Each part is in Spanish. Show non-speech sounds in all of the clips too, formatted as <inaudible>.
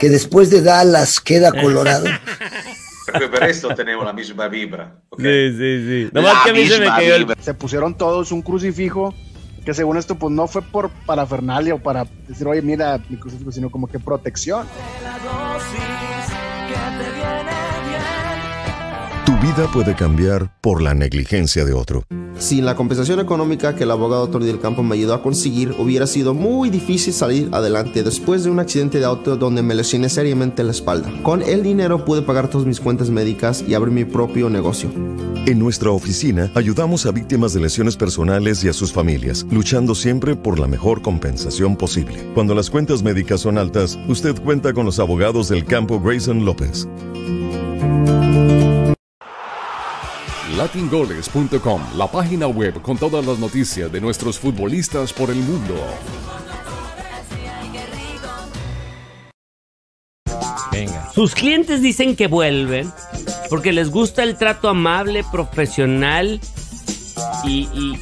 que después de Dallas queda Colorado. <laughs> Pero esto tenemos la misma vibra. Okay? Sí, sí, sí. más que se me Se pusieron todos un crucifijo que según esto pues no fue por parafernalia o para decir, oye, mira mi crucifijo, sino como que protección. Tu vida puede cambiar por la negligencia de otro. Sin la compensación económica que el abogado Torri del Campo me ayudó a conseguir, hubiera sido muy difícil salir adelante después de un accidente de auto donde me lesioné seriamente la espalda. Con el dinero pude pagar todas mis cuentas médicas y abrir mi propio negocio. En nuestra oficina ayudamos a víctimas de lesiones personales y a sus familias, luchando siempre por la mejor compensación posible. Cuando las cuentas médicas son altas, usted cuenta con los abogados del campo Grayson López latingoles.com, la página web con todas las noticias de nuestros futbolistas por el mundo. Venga. Sus clientes dicen que vuelven porque les gusta el trato amable, profesional y, y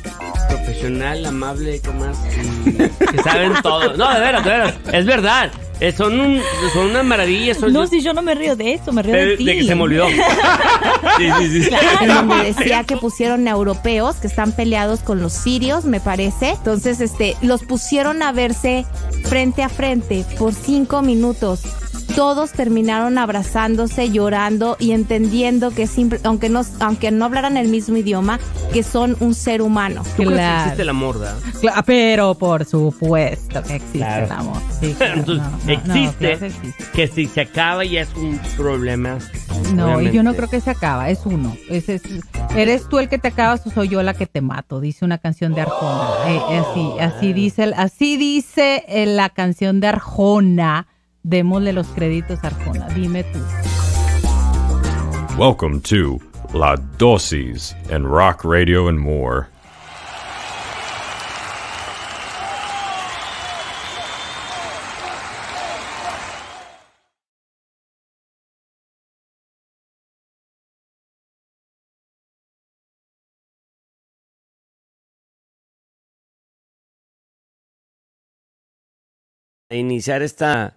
profesional, amable, ¿qué más? <laughs> que saben todo. No, de veras, de veras, es verdad. Eh, son, un, son una maravilla. Son no, si yo no me río de eso, me río de, ti. que se me olvidó. <laughs> sí, <laughs> decía que pusieron a europeos que están peleados con los sirios, me parece. Entonces, este, los pusieron a verse frente a frente por cinco minutos todos terminaron abrazándose, llorando y entendiendo que aunque no, aunque no hablaran el mismo idioma, que son un ser humano. ¿Tú existe el amor, ah, pero por supuesto que existe el amor. existe, que si se acaba ya es un problema. No, y yo no creo que se acaba, es uno. ¿Eres tú el que te acabas o soy yo la que te mato? Dice una canción de Arjona. Eh, así dice, así dice eh, la canción de Arjona démosle los créditos a Arjona. Dime tú. Welcome to La Dosis and Rock Radio and More. iniciar esta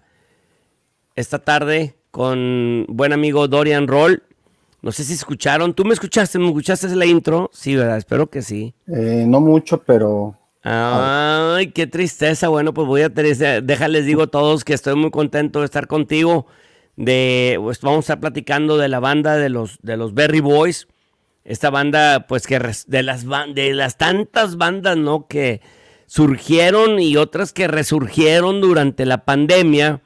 esta tarde con buen amigo Dorian Roll. No sé si escucharon, tú me escuchaste, me escuchaste la intro, sí, ¿verdad? Espero que sí. Eh, no mucho, pero... Ay, ah. qué tristeza. Bueno, pues voy a tener, déjales digo a todos que estoy muy contento de estar contigo. De, pues vamos a estar platicando de la banda de los, de los Berry Boys. Esta banda, pues que de las, de las tantas bandas, ¿no? Que surgieron y otras que resurgieron durante la pandemia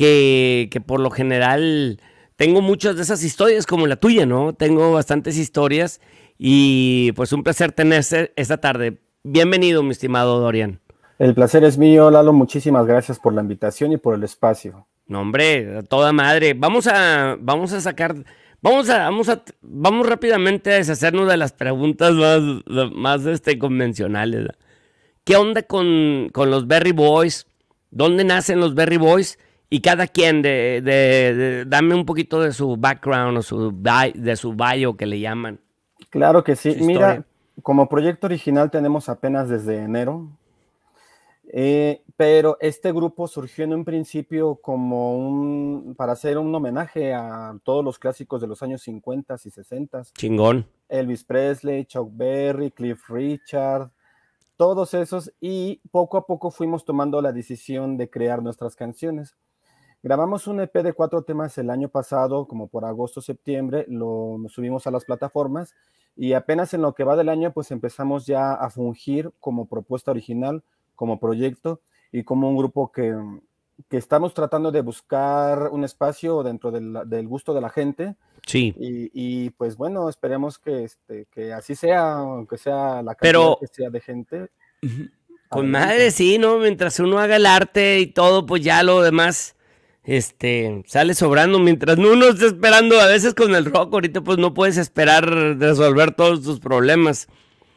que, por lo general tengo muchas de esas historias como la tuya, ¿no? Tengo bastantes historias y pues un placer tenerse esta tarde. Bienvenido, mi estimado Dorian. El placer es mío, Lalo. Muchísimas gracias por la invitación y por el espacio. No, hombre, toda madre. Vamos a, vamos a sacar, vamos a, vamos a, vamos rápidamente a deshacernos de las preguntas más, más este, convencionales. ¿Qué onda con, con los Berry Boys? ¿Dónde nacen los Berry Boys? Y cada quien, de, dame un poquito de su background o su, de su bio que le llaman. Claro que sí. Mira, como proyecto original tenemos apenas desde enero, eh, pero este grupo surgió en un principio como un, para hacer un homenaje a todos los clásicos de los años 50 y 60. Chingón. Elvis Presley, Chuck Berry, Cliff Richard, todos esos, y poco a poco fuimos tomando la decisión de crear nuestras canciones. Grabamos un EP de cuatro temas el año pasado, como por agosto, septiembre, lo subimos a las plataformas y apenas en lo que va del año, pues empezamos ya a fungir como propuesta original, como proyecto y como un grupo que, que estamos tratando de buscar un espacio dentro del, gusto de la gente. Sí. Y, pues bueno, esperemos que, este, que así sea, aunque sea la cantidad que sea de gente. Con madre, sí, ¿no? Mientras uno haga el arte y todo, pues ya lo demás este, sale sobrando mientras uno está esperando. A veces con el rock, ahorita pues no puedes esperar resolver todos tus problemas.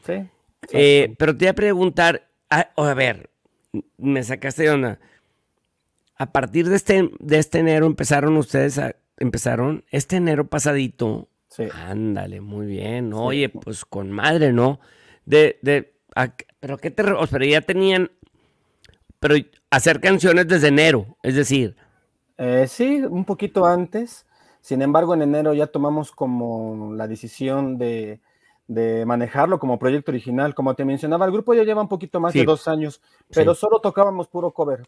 Sí. Eh, pero te voy a preguntar, a, ver, me sacaste de onda. A partir de este, de este enero empezaron ustedes a, empezaron este enero pasadito. Sí. Ándale, muy bien. Oye, pues con madre, ¿no? De, de, pero qué te, ya tenían, pero hacer canciones desde enero, es decir, eh, sí, un poquito antes. Sin embargo, en enero ya tomamos como la decisión de, manejarlo como proyecto original. Como te mencionaba, el grupo ya lleva un poquito más de dos años, pero solo tocábamos puro cover.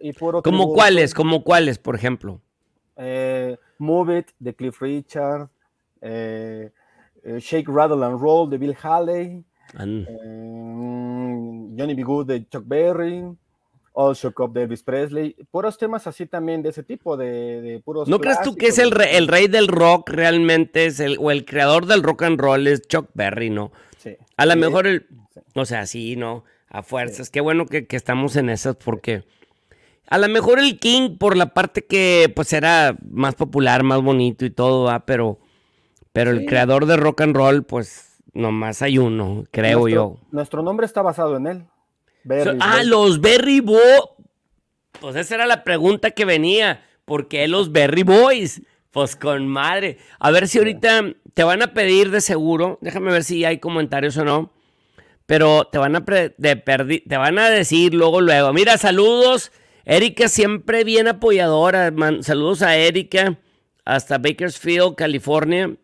y ¿Cómo cuáles? ¿Como cuáles, por ejemplo? Eh, Move It de Cliff Richard, eh, Shake, Rattle and Roll de Bill Haley, mm, Johnny B. Good de Chuck Berry. All Cup de Elvis Presley, puros temas así también de ese tipo, de, puros. ¿No crees tú que es el, rey del rock realmente, es el, o el creador del rock and roll es Chuck Berry, ¿no? Sí. A lo mejor, el, o sea, sí, ¿no? A fuerzas, qué bueno que, estamos en esas porque... A lo mejor el King por la parte que pues era más popular, más bonito y todo, ¿va? pero pero el creador de rock and roll pues nomás hay uno, creo yo. Nuestro nombre está basado en él ah, los Berry Boys. Pues esa era la pregunta que venía. ¿Por qué los Berry Boys? Pues con madre. A ver si ahorita te van a pedir de seguro. Déjame ver si hay comentarios o no. Pero te van a, te van a decir luego, luego. Mira, saludos. Erika siempre bien apoyadora. Saludos a Erika hasta Bakersfield, California.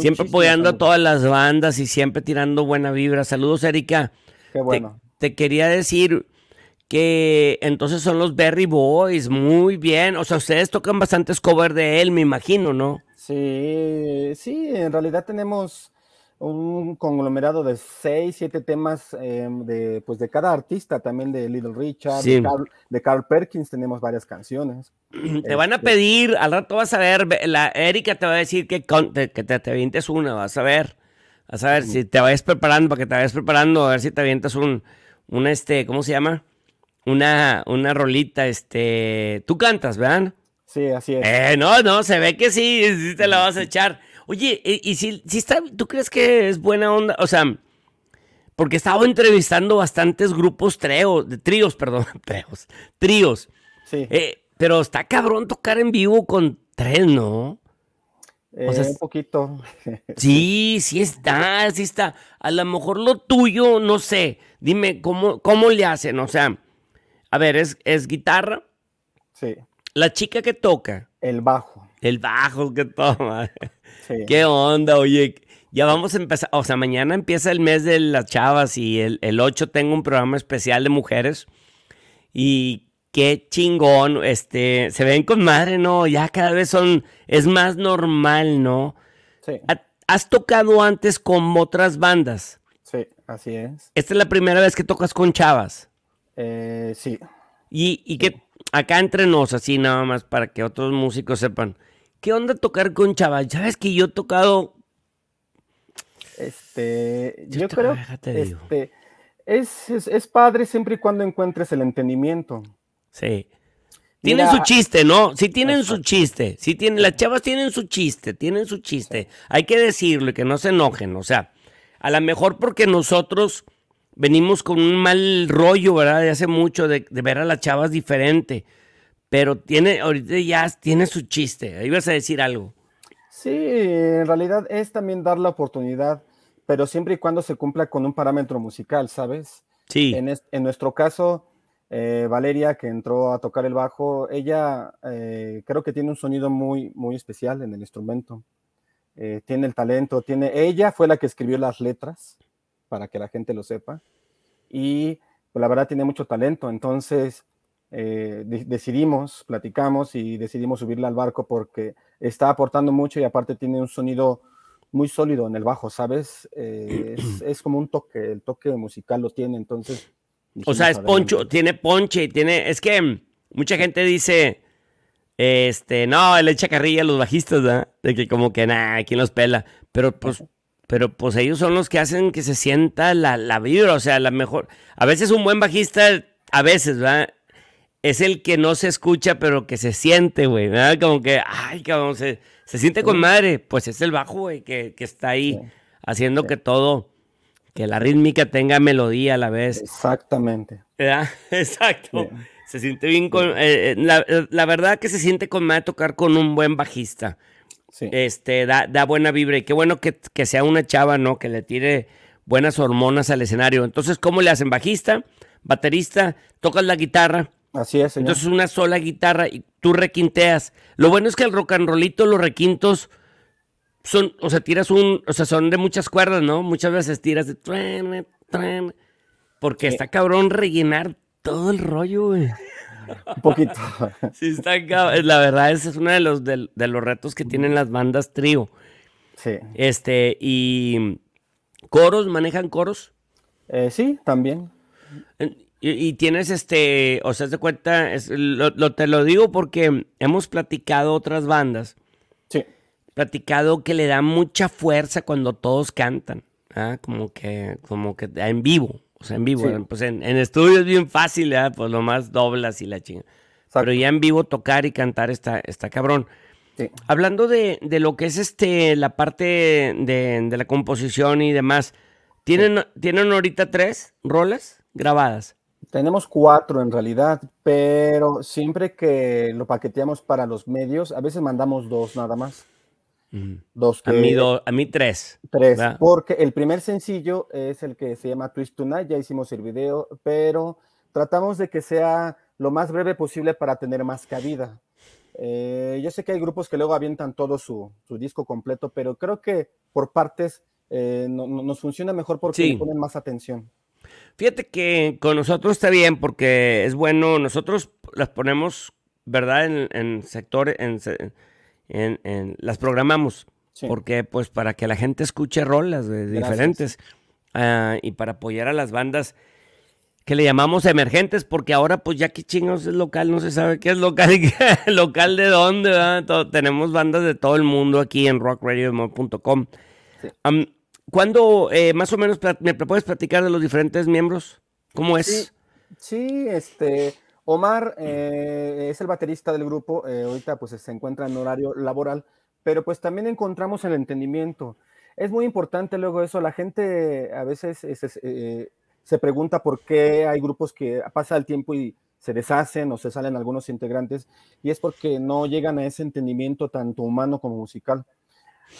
Siempre apoyando a todas las bandas y siempre tirando buena vibra. Saludos, Erika. Qué bueno te quería decir que entonces son los Berry Boys, muy bien. O sea, ustedes tocan bastantes cover de él, me imagino, ¿no? Sí, sí, en realidad tenemos un conglomerado de seis, siete temas em, de, pues de cada artista, también de Little Richard, de, Carl, Perkins, tenemos varias canciones. <clears throat> Te van a este pedir, al rato vas a ver, la Erika te va a decir que, te, avientes una, vas a ver, vas a ver si te vayas preparando, para que te vayas preparando, a ver si te avientes un una este, ¿cómo se llama? Una, una rolita, este, tú cantas, ¿verdad? Sí, así es. Eh, no, no, se ve que sí, te la vas a echar. Oye, eh, y, si, si está, ¿tú crees que es buena onda? O sea, porque estaba entrevistando bastantes grupos treos, tríos, <laughs> perdón, treos, tríos. Sí. Eh, pero está cabrón tocar en vivo con tres, ¿no? o sea, eh, un poquito. <laughs> Sí, sí está, sí está. A lo mejor lo tuyo, no sé. Dime, ¿cómo, cómo le hacen? O sea, a ver, ¿es, ¿es guitarra? Sí. ¿La chica que toca? El bajo. El bajo que toma. <laughs> ¿Qué onda? Oye, ya vamos a empezar. O sea, mañana empieza el mes de las chavas y el, el 8 tengo un programa especial de mujeres. Y qué chingón, este, se ven con madre, ¿no? Ya cada vez son, es más normal, ¿no? Sí. ¿Has tocado antes con otras bandas? Sí, así es. ¿Esta es la primera vez que tocas con chavas? Eh, sí. Y, y que acá entre nos, así nada más, para que otros músicos sepan. ¿Qué onda tocar con chavas? Sabes que yo he tocado. Este. Yo, creo. Ah, este, es, es, es padre siempre y cuando encuentres el entendimiento. Sí. Tienen su chiste, ¿no? Sí tienen su chiste. Sí tienen, las chavas tienen su chiste, tienen su chiste. Hay que decirlo y que no se enojen. O sea, a lo mejor porque nosotros venimos con un mal rollo, ¿verdad? De hace mucho, de, ver a las chavas diferente. Pero tiene, ahorita ya tiene su chiste. Ahí vas a decir algo. Sí, en realidad es también dar la oportunidad, pero siempre y cuando se cumpla con un parámetro musical, ¿sabes? Sí. En, en nuestro caso eh, Valeria, que entró a tocar el bajo, ella eh, creo que tiene un sonido muy, muy especial en el instrumento. Eh, tiene el talento, tiene, ella fue la que escribió las letras, para que la gente lo sepa, y pues, la verdad tiene mucho talento, entonces decidimos, platicamos y decidimos subirla al barco porque está aportando mucho y aparte tiene un sonido muy sólido en el bajo, ¿sabes? es como un toque, el toque musical lo tiene, entonces o sea, es poncho, tiene ponche, y tiene. Es que mucha gente dice. Este, no, le echa carrilla a los bajistas, ¿verdad? De que como que nada, ¿quién los pela? Pero pues, pero pues ellos son los que hacen que se sienta la, la vibra, o sea, la mejor. A veces un buen bajista, a veces, ¿verdad? Es el que no se escucha, pero que se siente, güey, ¿verdad? Como que, ay, cabrón, se, siente con madre. Pues es el bajo, güey, que, está ahí haciendo que todo que la rítmica tenga melodía a la vez. Exactamente. <laughs> Exacto. Se siente bien con... Eh, eh, eh, la, verdad que se siente con más tocar con un buen bajista. Sí. Este, da, buena vibra y qué bueno que, que, sea una chava, ¿no? Que le tire buenas hormonas al escenario. Entonces, ¿cómo le hacen? Bajista, baterista, tocas la guitarra. Así es, señor. Entonces, una sola guitarra y tú requinteas. Lo bueno es que el rock and rollito, los requintos son, o sea, tiras un, o sea, son de muchas cuerdas, ¿no? Muchas veces tiras de tren, eh, porque está cabrón rellenar todo el rollo, güey. Un poquito. <laughs> sí, está cabrón. Eh, la verdad, ese es uno de los, de, los retos que tienen las bandas trío. Sí. Este, y coros, ¿manejan coros? Eh, sí, también. Y, tienes este, o sea, de cuenta, lo, te lo digo porque hemos platicado otras bandas platicado que le da mucha fuerza cuando todos cantan, ¿ah? como que como que ah, en vivo, o sea, en vivo, pues en, estudio es bien fácil, ¿ah? pues más doblas y la chinga. Pero ya en vivo tocar y cantar está, está cabrón. Hablando de, lo que es este la parte de, la composición y demás, ¿tienen, ¿tienen ahorita tres roles grabadas? Tenemos cuatro en realidad, pero siempre que lo paqueteamos para los medios, a veces mandamos dos nada más. Dos a, mí tres. Tres, porque el primer sencillo es el que se llama Twist Tonight, ya hicimos el video, pero tratamos de que sea lo más breve posible para tener más cabida. Eh, yo sé que hay grupos que luego avientan todo su, disco completo, pero creo que por partes eh, nos funciona mejor porque sí. le ponen más atención. Fíjate que con nosotros está bien porque es bueno, nosotros las ponemos, ¿verdad? En, en sectores, en, en, las programamos. Porque, pues, para que la gente escuche rolas de, diferentes ah, y para apoyar a las bandas que le llamamos emergentes, porque ahora, pues, ya que chingos es local, no se sabe qué es local <laughs> local de dónde, tenemos bandas de todo el mundo aquí en rockradio.com cuando ¿Cuándo, eh, más o menos, me puedes platicar de los diferentes miembros? ¿Cómo es? sí este. Omar eh, es el baterista del grupo, eh, ahorita pues se encuentra en horario laboral, pero pues también encontramos el entendimiento. Es muy importante luego eso, la gente a veces eh, se pregunta por qué hay grupos que pasa el tiempo y se deshacen o se salen algunos integrantes, y es porque no llegan a ese entendimiento tanto humano como musical.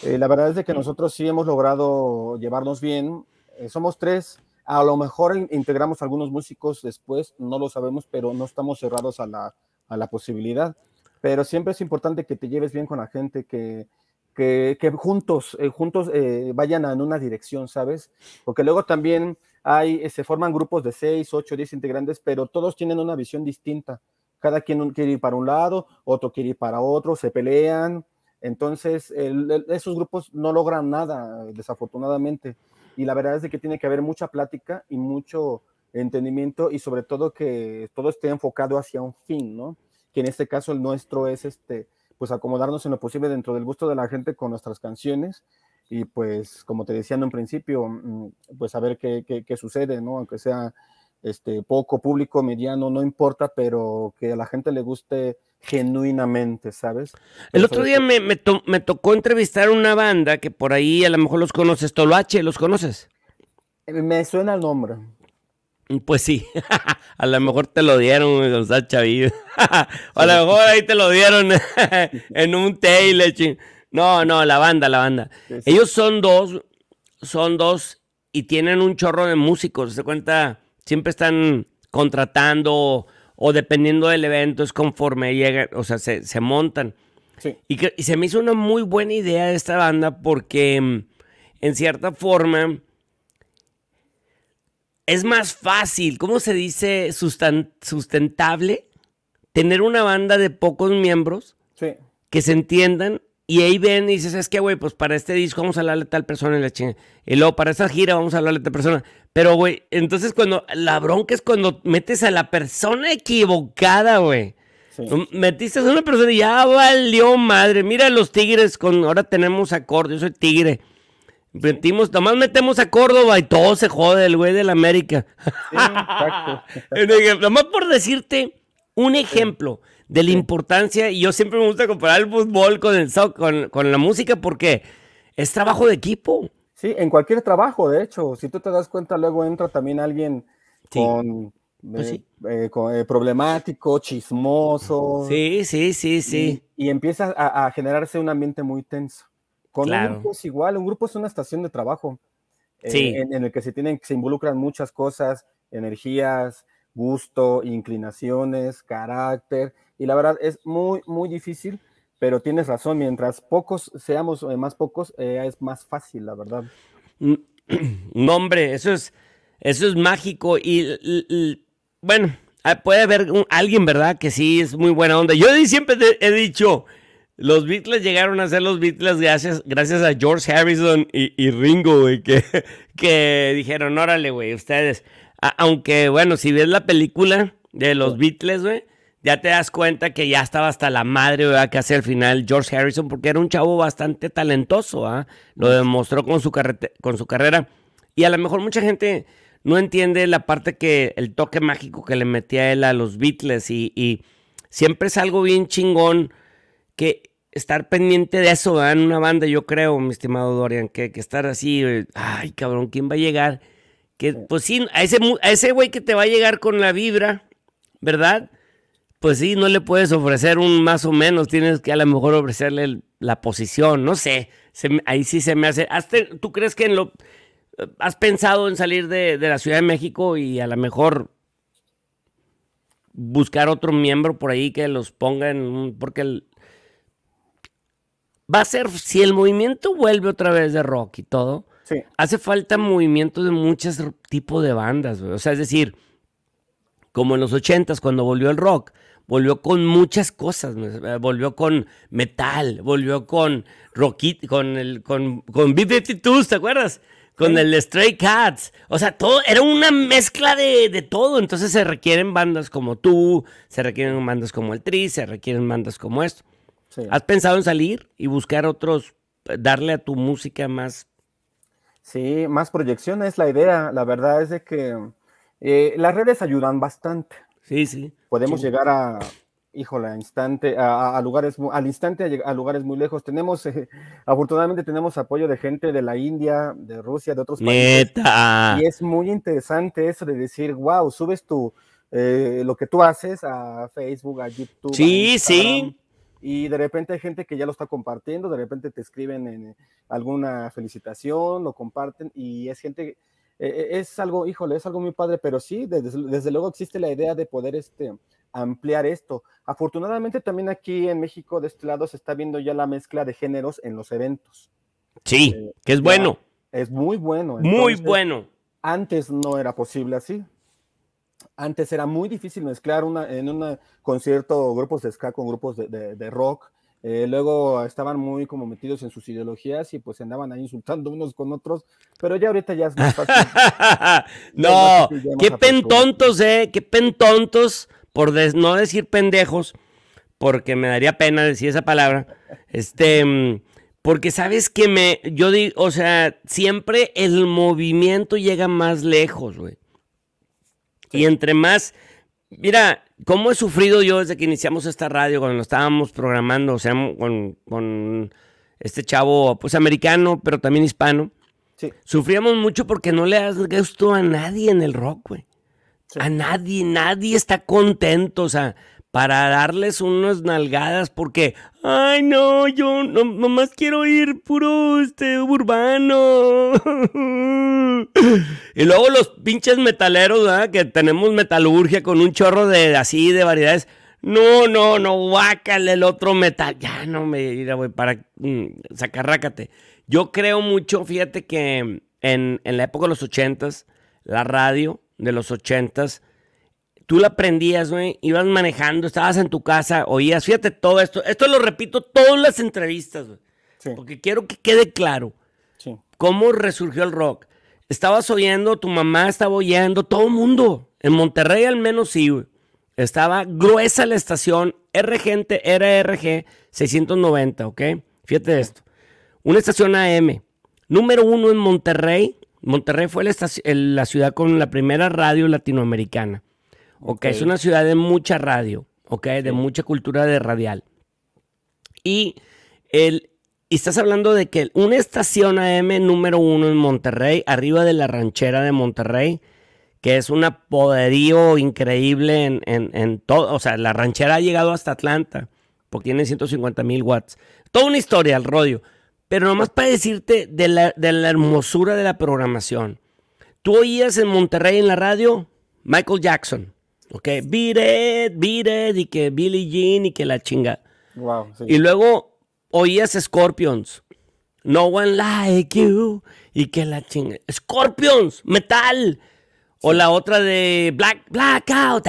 la verdad es de que mm. nosotros sí hemos logrado llevarnos bien, somos tres, a lo mejor integramos algunos músicos después, no lo sabemos, pero no estamos cerrados a la, posibilidad. Pero siempre es importante que te lleves bien con la gente, que, juntos, eh, juntos eh, vayan en una dirección, ¿sabes? Porque luego también hay, eh, se forman grupos de 6, 8, 10 integrantes, pero todos tienen una visión distinta. Cada quien quiere ir para un lado, otro quiere ir para otro, se pelean. Entonces, esos grupos no logran nada, desafortunadamente y la verdad es de que tiene que haber mucha plática y mucho entendimiento y sobre todo que todo esté enfocado hacia un fin, ¿no? Que en este caso el nuestro es este, pues acomodarnos en lo posible dentro del gusto de la gente con nuestras canciones y pues como te decía en un principio, mm, pues a ver qué, qué, qué sucede, ¿no? Aunque sea este, poco, público, mediano, no importa, pero que a la gente le guste genuinamente, ¿sabes? El otro día me, tocó entrevistar una banda que por ahí a lo mejor los conoces, Toloache, ¿los conoces? Eh, me suena el nombre. Mm, pues sí, <laughs> a lo mejor te lo dieron, Gonzalo Chavillo. <laughs> a lo mejor ahí te lo dieron <laughs> en un tail. No, no, la banda, la banda. Ellos son dos, son dos y tienen un chorro de músicos, se cuenta siempre están contratando o dependiendo del evento es conforme llegan, o sea, se, montan. Y, se me hizo una muy buena idea de esta banda porque mm, en cierta forma es más fácil, ¿cómo se dice? sustentable tener una banda de pocos miembros que se entiendan y ahí ven y dices, es que, güey, pues para este disco vamos a hablarle a tal persona y la chinga. Y luego para esa gira vamos a hablarle a tal persona. Pero, güey, entonces cuando la bronca es cuando metes a la persona equivocada, güey. Metiste a una persona y ya valió madre. Mira los tigres con ahora tenemos a Córdoba, yo soy tigre. Metimos, nomás metemos a Córdoba y todo se jode, el güey de la América. Sí, <laughs> nomás por decirte un ejemplo de la importancia, y yo siempre me gusta comparar el fútbol con, el, con, con la música porque es trabajo de equipo. Sí, en cualquier trabajo, de hecho, si tú te das cuenta, luego entra también alguien con, pues eh, eh, eh, problemático, chismoso. Sí, sí, sí, sí. Y, empieza a, generarse un ambiente muy tenso. Con un grupo es igual, un grupo es una estación de trabajo. Sí. En, en, el que se tienen, se involucran muchas cosas, energías, gusto, inclinaciones, carácter, y la verdad es muy, muy difícil, pero tienes razón, mientras pocos seamos eh, más pocos, eh, es más fácil, la verdad. Mm, <clears throat> no, hombre, eso es, eso es mágico y, bueno, ah, puede haber alguien, ¿verdad? Que sí es muy buena onda. Yo siempre he dicho, los Beatles llegaron a ser los Beatles gracias, gracias a George Harrison y, Ringo, güey, que, <laughs> que, dijeron, órale, güey, ustedes. aunque, bueno, si ves la película de los Beatles, güey, ya te das cuenta que ya estaba hasta la madre, ¿verdad? Que hace al final George Harrison, porque era un chavo bastante talentoso, ah Lo demostró con su, con su carrera. Y a lo mejor mucha gente no entiende la parte que, el toque mágico que le metía él a los Beatles y, siempre es algo bien chingón que estar pendiente de eso ¿verdad? en una banda, yo creo, mi estimado Dorian, que, estar así, ay cabrón, ¿quién va a llegar? Que, pues sí, a ese güey a ese que te va a llegar con la vibra, ¿verdad? pues sí, no le puedes ofrecer un más o menos, tienes que a lo mejor ofrecerle la posición, no sé, ahí sí se me hace. ¿Tú crees que en lo, has pensado en salir de, la Ciudad de México y a lo mejor buscar otro miembro por ahí que los ponga en porque el, va a ser si el movimiento vuelve otra vez de rock y todo hace falta movimiento de muchos tipos de bandas o sea es decir como en los ochentas cuando volvió el rock volvió con muchas cosas, volvió con metal, volvió con Rockit, con el con con B52, ¿te acuerdas? Con el Stray Cats, o sea, todo era una mezcla de, todo, entonces se requieren bandas como tú, se requieren bandas como el Tri, se requieren bandas como esto. ¿Has pensado en salir y buscar otros darle a tu música más Sí, más proyección es la idea, la verdad es de que eh, las redes ayudan bastante. Sí, sí podemos llegar a, híjole, instante, a, lugares, al instante a, lugares muy lejos. Tenemos, eh, afortunadamente tenemos apoyo de gente de la India, de Rusia, de otros países. Y es muy interesante eso de decir, wow, subes tu, eh, lo que tú haces a Facebook, a YouTube. Sí, sí. Y de repente hay gente que ya lo está compartiendo, de repente te escriben en eh, alguna felicitación, lo comparten y es gente eh, eh, es algo, híjole, es algo muy padre, pero sí, desde, luego existe la idea de poder este, ampliar esto. Afortunadamente también aquí en México, de este lado, se está viendo ya la mezcla de géneros en los eventos. Sí, eh, que es bueno. Es muy bueno. muy bueno. Antes no era posible así. Antes era muy difícil mezclar una, en un concierto grupos de ska con grupos de rock eh, luego estaban muy como metidos en sus ideologías y pues andaban ahí insultando unos con otros, pero ya ahorita ya es más <laughs> fácil. no, qué pen tontos eh, qué pen tontos por no decir pendejos, porque me daría pena decir esa palabra. Este, mm, porque sabes que me, yo digo, o sea, siempre el movimiento llega más lejos, güey. Y entre más, mira, ¿Cómo he sufrido yo desde que iniciamos esta radio, cuando estábamos programando, o sea, con, este chavo, pues americano, pero también hispano? Sí. Sufríamos mucho porque no le ha gusto a nadie en el rock, güey. A nadie, nadie está contento, o sea, para darles unas nalgadas porque, ay no, yo no, nomás quiero ir puro este urbano. <laughs> y luego los pinches metaleros, que tenemos metalurgia con un chorro de así, de variedades. No, no, no, guácale el otro metal. Ya no me irá, güey, para mm, sacarrácate. Yo creo mucho, fíjate que en, en la época de los ochentas, la radio de los ochentas, tú la aprendías, güey, ibas manejando, estabas en tu casa, oías, fíjate todo esto. Esto lo repito todas las entrevistas, güey. Porque quiero que quede claro cómo resurgió el rock. Estabas oyendo, tu mamá estaba oyendo, todo el mundo. En Monterrey al menos sí, güey. Estaba gruesa la estación, RG gente, RRG 690, ¿ok? Fíjate esto. Una estación AM, número uno en Monterrey. Monterrey fue la ciudad con la primera radio latinoamericana es una ciudad de mucha radio, de mucha cultura de radial. Y, el, estás hablando de que una estación AM número uno en Monterrey, arriba de la ranchera de Monterrey, que es un poderío increíble en, en, todo, o sea, la ranchera ha llegado hasta Atlanta, porque tiene 150 mil watts. Toda una historia al rollo, pero nomás para decirte de la, de la hermosura de la programación. Tú oías en Monterrey en la radio Michael Jackson. Ok, beat it, it, y que Billy Jean y que la chinga. Wow, Y luego oías Scorpions. No one like you. Y que la chinga. Scorpions, metal. O la otra de Black, Blackout.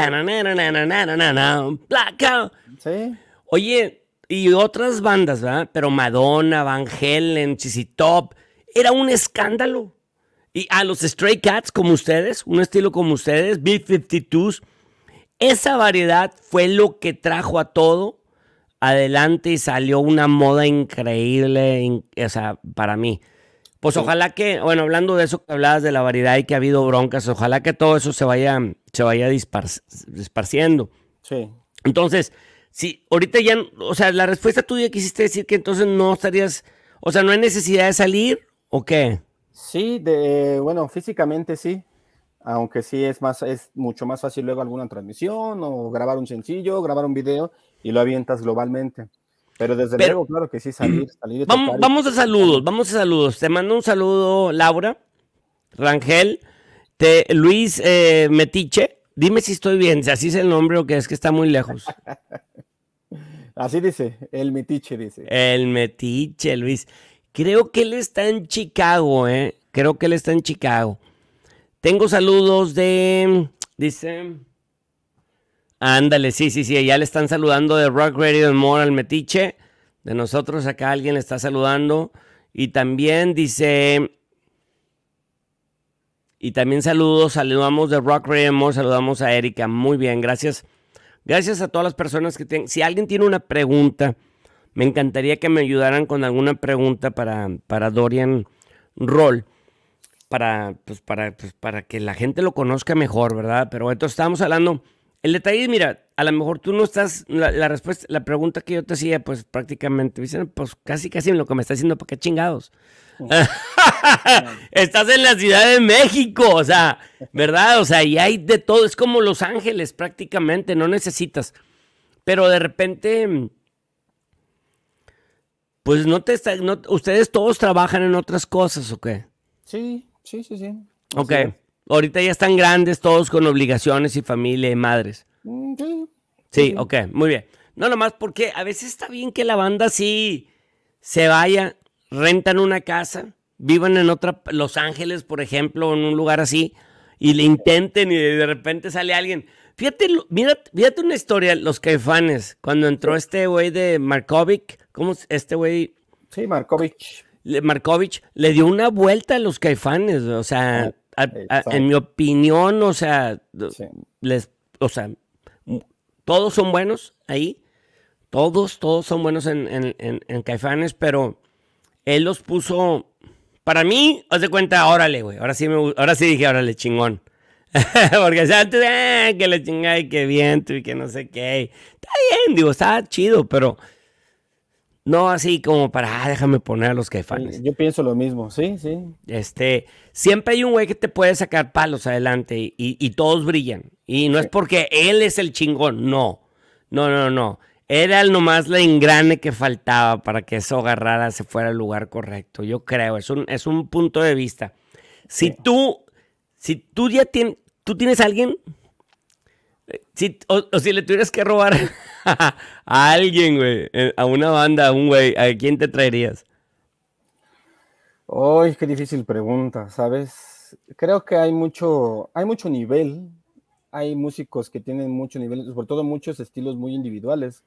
Blackout. Sí. Oye, y otras bandas, ¿verdad? Pero Madonna, Van Helen, Chisitop Top. Era un escándalo. Y a los Stray Cats como ustedes, un estilo como ustedes, B-52s. Esa variedad fue lo que trajo a todo adelante y salió una moda increíble, o sea, para mí. Pues ojalá que, bueno, hablando de eso que hablabas de la variedad y que ha habido broncas, ojalá que todo eso se vaya, se vaya disparciendo. Sí. Entonces, si ahorita ya, o sea, la respuesta tuya quisiste decir que entonces no estarías, o sea, no hay necesidad de salir o qué? Sí, de, bueno, físicamente sí, aunque sí es más es mucho más fácil luego alguna transmisión o grabar un sencillo, grabar un video y lo avientas globalmente. Pero desde luego, claro que sí, salir, <clears throat> salir. vamos, a saludos, vamos a saludos. Te mando un saludo, Laura, Rangel, Luis eh, Metiche. Dime si estoy bien, si así es el nombre o que es que está muy lejos. <laughs> así dice, el Metiche dice. El Metiche, Luis. Creo que él está en Chicago, ¿eh? Creo que él está en Chicago. Tengo saludos de. Dice. Ándale, sí, sí, sí. Ya le están saludando de Rock Radio More al Metiche. De nosotros acá alguien le está saludando. Y también dice. Y también saludos, saludamos de Rock Radio More, saludamos a Erika. Muy bien, gracias. Gracias a todas las personas que tienen. Si alguien tiene una pregunta, me encantaría que me ayudaran con alguna pregunta para, para Dorian Roll para, pues, para, pues, para que la gente lo conozca mejor, ¿verdad? Pero entonces estábamos hablando. El detalle mira, a lo mejor tú no estás, la, respuesta, la pregunta que yo te hacía, pues prácticamente, dicen, pues casi, casi en lo que me está diciendo, ¿para qué chingados? <laughs> estás en la Ciudad de México, o sea, ¿verdad? O sea, y hay de todo, es como Los Ángeles prácticamente, no necesitas. Pero de repente, pues no te está, ustedes todos trabajan en otras cosas, ¿o qué? Sí, Sí, sí, sí. Ok. Ahorita ya están grandes todos con obligaciones y familia y madres. Mm, sí. Sí, ok, muy bien. No, nomás porque a veces está bien que la banda sí se vaya, rentan una casa, vivan en otra, Los Ángeles, por ejemplo, en un lugar así, y le intenten y de repente sale alguien. Fíjate, mira, fíjate una historia, los caifanes, cuando entró este güey de Markovic, ¿cómo es este güey? Sí, Markovic. Markovich le dio una vuelta a los caifanes, o sea, ah, en mi opinión, o sea, les, sea, todos son buenos ahí, todos, todos son buenos en, caifanes, pero él los puso, para mí, haz de cuenta, órale, güey, ahora sí, ahora sí dije, órale, chingón. <laughs> Porque o sea, ah, que le chingada y que viento y que no sé qué. Está bien, digo, está chido, pero no así como para, ah, déjame poner a los caifanes. Yo pienso lo mismo, sí, sí. Este, siempre hay un güey que te puede sacar palos adelante y, todos brillan. Y no es porque él es el chingón, no. No, no, no. Era nomás la engrane que faltaba para que eso agarrara, se fuera al lugar correcto. Yo creo, es un, es un punto de vista. Si tú, si tú ya tienes, tú tienes alguien si, o, si le tuvieras que robar <laughs> a alguien, güey, a una banda, a un güey, ¿a quién te traerías? Ay, qué difícil pregunta, ¿sabes? Creo que hay mucho, hay mucho nivel, hay músicos que tienen mucho nivel, sobre todo muchos estilos muy individuales.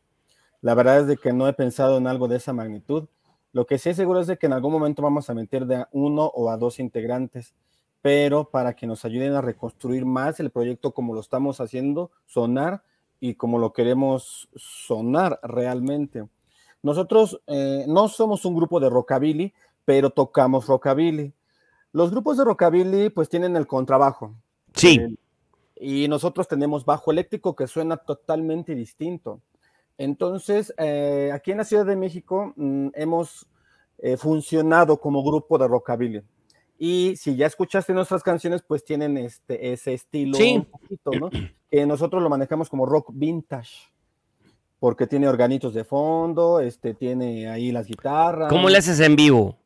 La verdad es de que no he pensado en algo de esa magnitud. Lo que sí seguro es de que en algún momento vamos a meter de uno o a dos integrantes pero para que nos ayuden a reconstruir más el proyecto como lo estamos haciendo, sonar y como lo queremos sonar realmente. Nosotros eh, no somos un grupo de rockabilly, pero tocamos rockabilly. Los grupos de rockabilly pues tienen el contrabajo. Sí. Eh, y nosotros tenemos bajo eléctrico que suena totalmente distinto. Entonces, eh, aquí en la Ciudad de México mm, hemos funcionado como grupo de rockabilly. Y si ya escuchaste nuestras canciones, pues tienen este, ese estilo un poquito, ¿no? <clears throat> Que nosotros lo manejamos como rock vintage. Porque tiene organitos de fondo, este, tiene ahí las guitarras. ¿Cómo le haces en vivo?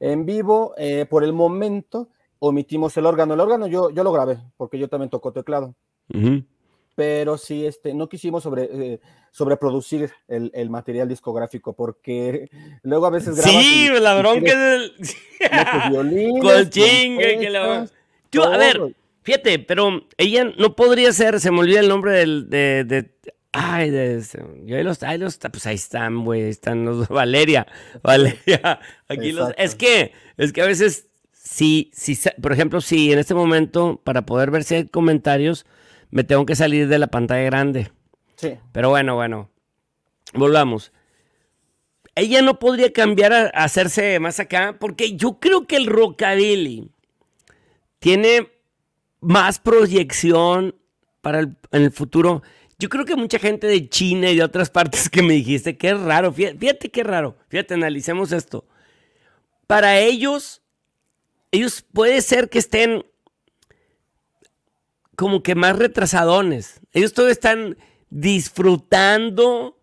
En vivo, eh, por el momento, omitimos el órgano. El órgano yo, yo lo grabé, porque yo también toco teclado. Ajá pero sí este, no quisimos sobre, eh, sobreproducir el, el, material discográfico, porque luego a veces grabas Sí, y, la bronca es el. <laughs> Con chingue que la... Yo, a ver, fíjate, pero ella no podría ser, se me olvida el nombre del... De, ay, de, ahí los, ahí los, pues ahí están, güey, están los, <laughs> Valeria, Valeria, aquí los, es que, es que a veces, si, si, por ejemplo, si en este momento, para poder ver si hay comentarios, me tengo que salir de la pantalla grande. Sí. Pero bueno, bueno. Volvamos. Ella no podría cambiar a, hacerse más acá porque yo creo que el rockabilly tiene más proyección para el, en el futuro. Yo creo que mucha gente de China y de otras partes que me dijiste, qué raro, fíjate qué raro, fíjate, analicemos esto. Para ellos, ellos puede ser que estén como que más retrasadones. Ellos todos están disfrutando.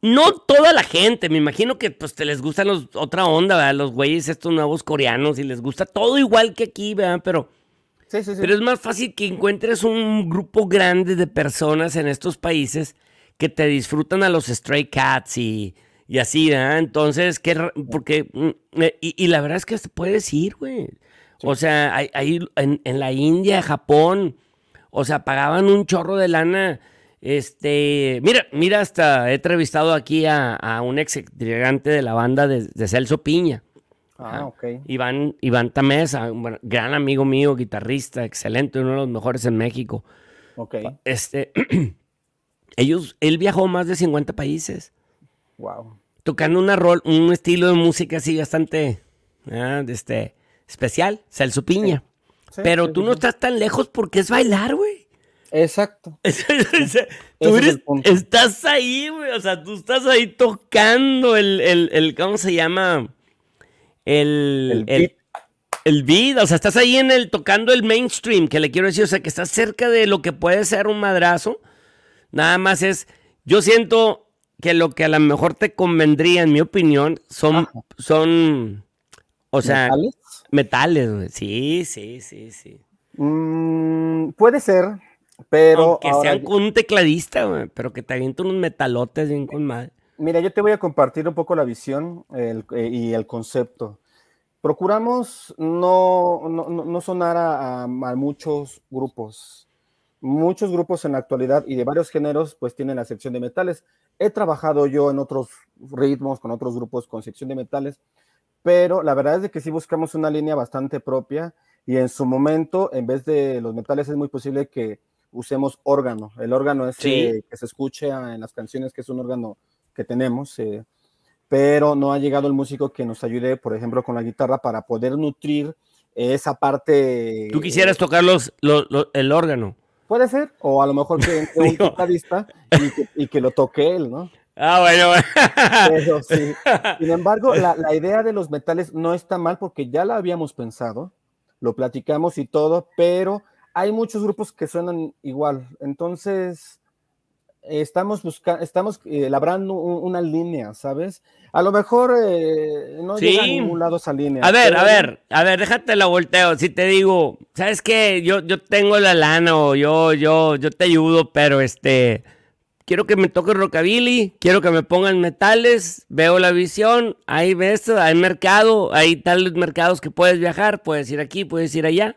No toda la gente, me imagino que pues te les gustan los, otra onda, ¿verdad? Los güeyes estos nuevos coreanos y les gusta todo igual que aquí, ¿verdad? Pero, pero es más fácil que encuentres un grupo grande de personas en estos países que te disfrutan a los stray cats y, así, ¿verdad? Entonces, ¿qué, porque, mm, eh, y, la verdad es que se puede ir, güey. O sea, ahí, en, la India, Japón, o sea, pagaban un chorro de lana. Este, mira, mira, hasta he entrevistado aquí a, un ex de la banda de, Celso Piña. Ah, ok. Iván, Iván Tamesa, ah, un gran amigo mío, guitarrista, excelente, uno de los mejores en México. Ok. Este, <clears throat> ellos, él viajó más de 50 países. Wow. Tocando una rol, un estilo de música así bastante, ah, de este, especial, Celso Piña. Pero tú no estás tan lejos porque es bailar, güey. Exacto. <laughs> tú estás ahí, güey. O sea, tú estás ahí tocando el, ¿cómo se llama? El, el, el, beat. O sea, estás ahí en el tocando el mainstream, que le quiero decir. O sea, que estás cerca de lo que puede ser un madrazo. Nada más es, yo siento que lo que a lo mejor te convendría, en mi opinión, son, son, o sea, Metales, Sí, sí, sí, sí. Mm, puede ser, pero. que sean con un tecladista, pero que te avienten unos metalotes bien con mal Mira, yo te voy a compartir un poco la visión eh, y el concepto. Procuramos no, no, no sonar a, muchos grupos. Muchos grupos en la actualidad y de varios géneros, pues tienen la sección de metales. He trabajado yo en otros ritmos, con otros grupos con sección de metales, pero la verdad es de que sí buscamos una línea bastante propia y en su momento, en vez de los metales, es muy posible que usemos órgano. El órgano es eh, que se escuche en las canciones, que es un órgano que tenemos, eh, pero no ha llegado el músico que nos ayude, por ejemplo, con la guitarra para poder nutrir esa parte. Tú quisieras tocar los, el órgano. Puede ser, o a lo mejor que entre un <laughs> guitarrista y que, lo toque él, ¿no? Ah, bueno, <laughs> Sin embargo, la, idea de los metales no está mal porque ya la habíamos pensado, lo platicamos y todo, pero hay muchos grupos que suenan igual. Entonces, estamos buscando, estamos eh, labrando una línea, ¿sabes? A lo mejor eh, no llega a esa línea. A ver, a ver, a ver, déjate la volteo. Si te digo, ¿sabes qué? Yo, yo tengo la lana o yo, yo, yo te ayudo, pero este quiero que me toque rockabilly, quiero que me pongan metales, veo la visión, ahí ves, hay mercado, hay tales mercados que puedes viajar, puedes ir aquí, puedes ir allá,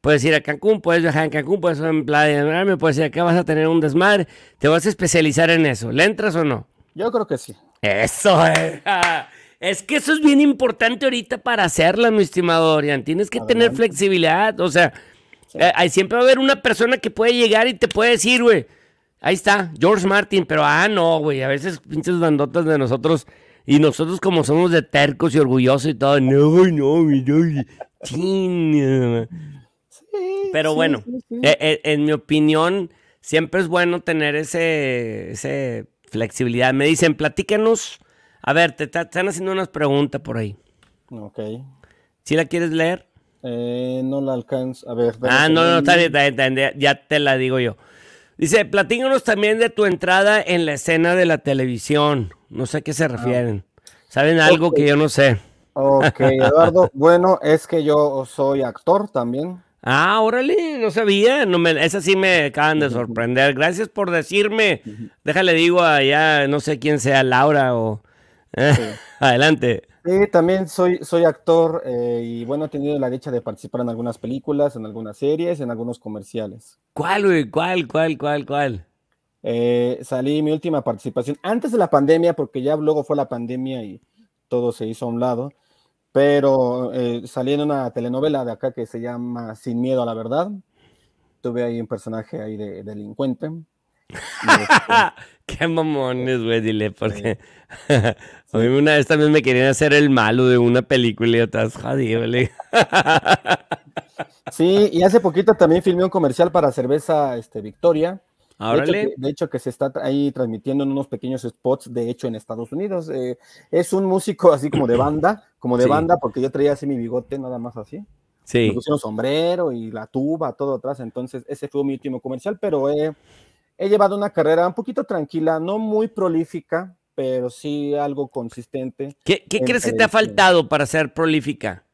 puedes ir a Cancún, puedes viajar en Cancún, puedes ir en Playa de puedes ir acá, vas a tener un desmadre, te vas a especializar en eso, ¿le entras o no? Yo creo que sí. Eso es. Eh. <laughs> Es que eso es bien importante ahorita para hacerla, mi estimado Dorian. Tienes que tener flexibilidad. O sea, eh, siempre va a haber una persona que puede llegar y te puede decir, güey, Ahí está, George Martin, pero ah, no, güey, a veces pinches bandotas de nosotros y nosotros como somos de tercos y orgullosos y todo, no, no, no, no. Pero bueno, eh, eh, en mi opinión, siempre es bueno tener ese, flexibilidad. Me dicen, platíquenos, a ver, te, están haciendo unas preguntas por ahí. Ok. ¿Sí la quieres leer? Eh, no la alcanzo, a ver. Ah, no, no, está bien, ya te la digo yo. Dice, platíganos también de tu entrada en la escena de la televisión. No sé a qué se ah. refieren. ¿Saben algo que yo no sé? Ok, Eduardo. <laughs> bueno, es que yo soy actor también. Ah, órale, no sabía. No me, esa sí me acaban de sorprender. Gracias por decirme. Déjale digo allá, no sé quién sea, Laura o... <laughs> Adelante. Sí, también soy, soy actor eh, y bueno, he tenido la dicha de participar en algunas películas, en algunas series, en algunos comerciales. ¿Cuál, güey? ¿Cuál, cuál, cuál, cuál? Eh, salí mi última participación antes de la pandemia, porque ya luego fue la pandemia y todo se hizo a un lado, pero eh, salí en una telenovela de acá que se llama Sin Miedo a la Verdad. Tuve ahí un personaje ahí de delincuente. <laughs> Qué mamones, güey, dile, porque <laughs> a mí una vez también me querían hacer el malo de una película y otras, jodido, <laughs> Sí, y hace poquito también filmé un comercial para cerveza este, Victoria. De hecho, de hecho, que se está ahí transmitiendo en unos pequeños spots, de hecho, en Estados Unidos. Eh, es un músico así como de banda, como de banda, porque yo traía así mi bigote, nada más así. Sí. un sombrero y la tuba, todo atrás. Entonces, ese fue mi último comercial, pero eh, he llevado una carrera un poquito tranquila, no muy prolífica, pero sí algo consistente. ¿Qué, crees que te ha este faltado para ser prolífica?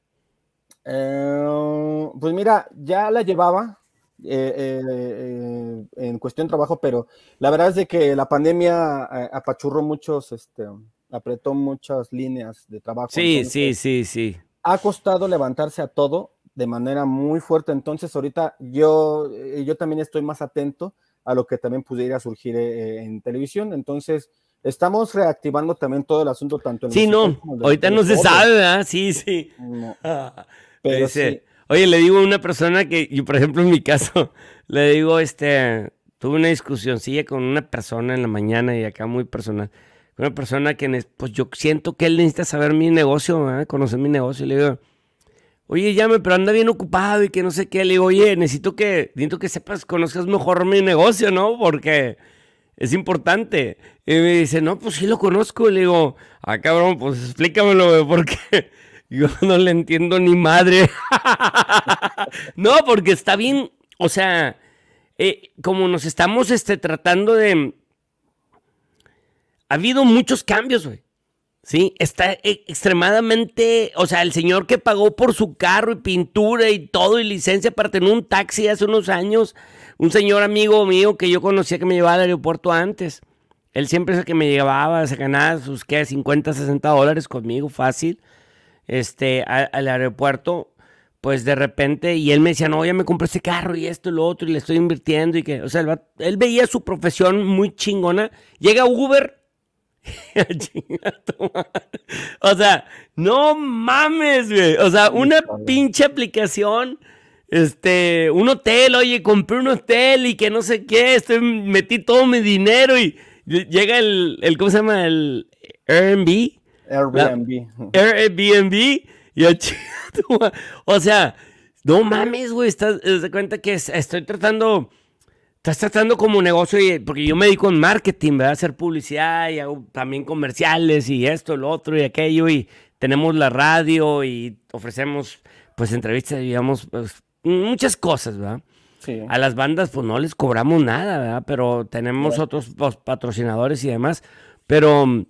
Eh, pues mira, ya la llevaba eh, eh, en cuestión de trabajo, pero la verdad es de que la pandemia apachurró muchos, este, apretó muchas líneas de trabajo. Sí, sí, sí, sí. Ha costado levantarse a todo de manera muy fuerte, entonces ahorita yo, yo también estoy más atento a lo que también pudiera surgir eh, eh, en televisión. Entonces, estamos reactivando también todo el asunto, tanto en Sí, no, ahorita no se sabe, ¿verdad? Sí, <laughs> sí. Oye, le digo a una persona que, yo, por ejemplo, en mi caso, <laughs> le digo, este, tuve una discusioncilla con una persona en la mañana y acá muy personal. Una persona que, pues yo siento que él necesita saber mi negocio, conocer mi negocio. Y le digo, oye, llame, pero anda bien ocupado y que no sé qué. Le digo, oye, necesito que, necesito que sepas, conozcas mejor mi negocio, ¿no? Porque es importante. Y me dice, no, pues sí lo conozco. Le digo, ah, cabrón, pues explícamelo, porque <laughs> yo no le entiendo ni madre. <laughs> no, porque está bien, o sea, eh, como nos estamos este, tratando de... Ha habido muchos cambios, güey. Sí, está e-, extremadamente, o sea, el señor que pagó por su carro y pintura y todo y licencia para tener un taxi hace unos años, un señor amigo mío que yo conocía que me llevaba al aeropuerto antes, él siempre es el que me llevaba, se ganaba sus ¿qué? 50, 60 dólares conmigo, fácil, este, al aeropuerto, pues de repente, y él me decía, no, ya me compré este carro y esto y lo otro y le estoy invirtiendo y que, o sea, él veía su profesión muy chingona, llega Uber <laughs> o sea, no mames, güey. O sea, una pinche aplicación este, un hotel, oye, compré un hotel y que no sé qué, estoy, metí todo mi dinero y llega el, el ¿cómo se llama? El Airbnb. Airbnb. Airbnb o sea, no mames, güey, estás, te cuenta que estoy tratando estás tratando como negocio, y, porque yo me dedico en marketing, ¿verdad? Hacer publicidad y hago también comerciales y esto, lo otro y aquello. Y tenemos la radio y ofrecemos, pues, entrevistas, digamos, pues, muchas cosas, ¿verdad? A las bandas, pues, no les cobramos nada, ¿verdad? Pero tenemos otros pues, patrocinadores y demás. Pero mm,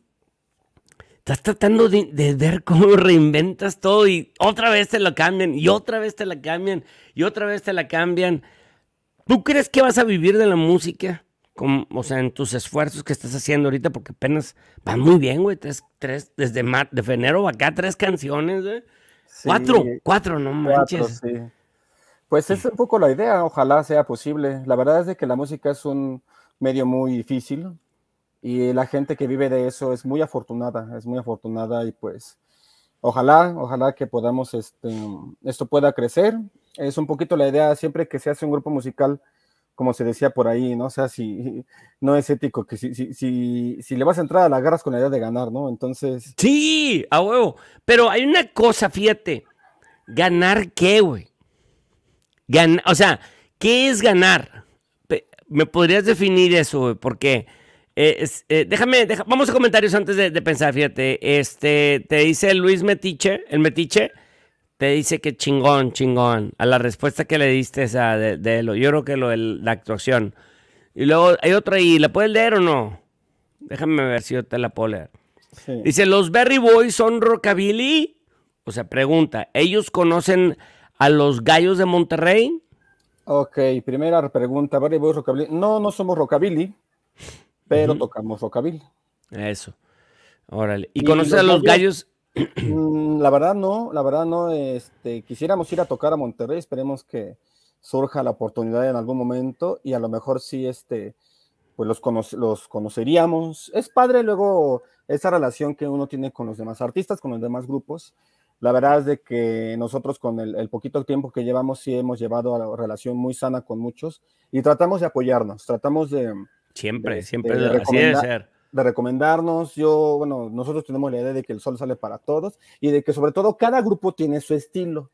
estás tratando de, de, ver cómo reinventas todo y otra vez te la cambian, y otra vez te la cambian, y otra vez te la cambian. ¿Tú crees que vas a vivir de la música? Como, o sea, en tus esfuerzos que estás haciendo ahorita, porque apenas van muy bien, güey. Tres, tres, desde mar, acá, tres canciones, güey. cuatro, cuatro, no manches. Pues es un poco la idea, ojalá sea posible. La verdad es de que la música es un medio muy difícil y la gente que vive de eso es muy afortunada, es muy afortunada y pues ojalá, ojalá que podamos, este, esto pueda crecer es un poquito la idea siempre que se hace un grupo musical, como se decía por ahí, ¿no? O sea, si no es ético, que si, si, si, si le vas a entrar a las garras con la idea de ganar, ¿no? Entonces. Sí, a huevo. Pero hay una cosa, fíjate. ¿Ganar qué, güey? Gan o sea, ¿qué es ganar? ¿Me podrías definir eso, güey? Porque. Eh, eh, déjame, vamos a comentarios antes de, de, pensar, fíjate. Este, te dice Luis Metiche, el Metiche te dice que chingón, chingón, a la respuesta que le diste esa de, lo, yo creo que lo de la actuación. Y luego hay otra ahí, ¿la puedes leer o no? Déjame ver si yo te la puedo leer. Dice, ¿los Berry Boys son rockabilly? O sea, pregunta, ¿ellos conocen a los gallos de Monterrey? Ok, primera pregunta, ¿Berry Boys rockabilly? No, no somos rockabilly, pero tocamos rockabilly. Eso. Órale. ¿Y, conocen conoces a los gallos? Mm, la verdad no, la verdad no. Este, quisiéramos ir a tocar a Monterrey, esperemos que surja la oportunidad en algún momento y a lo mejor sí, este, pues los, los conoceríamos. Es padre luego esa relación que uno tiene con los demás artistas, con los demás grupos. La verdad es de que nosotros con el, poquito tiempo que llevamos sí hemos llevado a la relación muy sana con muchos y tratamos de apoyarnos, tratamos de... Siempre, siempre, de, de ser de recomendarnos. Yo, bueno, nosotros tenemos la idea de que el sol sale para todos y de que sobre todo cada grupo tiene su estilo,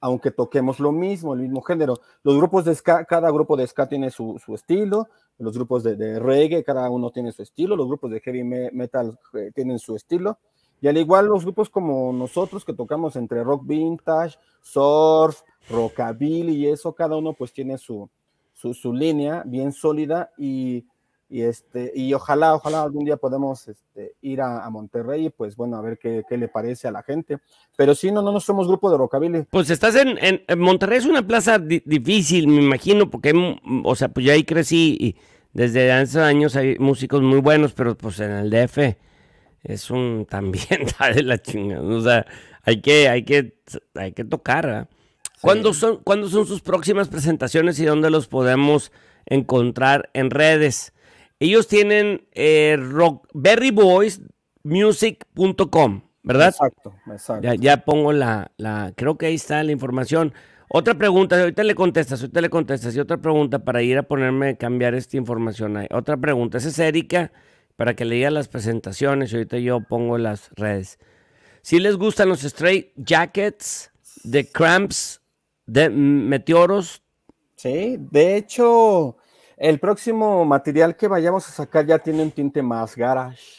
aunque toquemos lo mismo, el mismo género. Los grupos de ska, cada grupo de ska tiene su, estilo, los grupos de, reggae, cada uno tiene su estilo, los grupos de heavy metal eh, tienen su estilo. Y al igual los grupos como nosotros que tocamos entre rock vintage, surf, rockabilly y eso, cada uno pues tiene su, su línea bien sólida y y, este, y ojalá, ojalá algún día podamos este, ir a, Monterrey y pues bueno, a ver qué, le parece a la gente. Pero sí, no, no, no somos grupo de rockabilly. Pues estás en, en, Monterrey, es una plaza difícil, me imagino, porque, mm, o sea, pues ya ahí crecí y desde hace años hay músicos muy buenos, pero pues en el DF es un <laughs> también de la chingada. O sea, hay que, hay que, hay que tocar. ¿ah? ¿Cuándo, son, ¿Cuándo son sus próximas presentaciones y dónde los podemos encontrar en redes? Ellos tienen eh, rockberryboysmusic.com, ¿verdad? Exacto, exacto. Ya, pongo la, la, creo que ahí está la información. Otra pregunta, ahorita le contestas, ahorita le contestas. Y otra pregunta para ir a ponerme, a cambiar esta información. Ahí. Otra pregunta, esa es Erika, para que lea las presentaciones. Ahorita yo pongo las redes. Si les gustan los Straight Jackets, The Cramps, de Meteoros. Sí, de hecho, el próximo material que vayamos a sacar ya tiene un tinte más garage,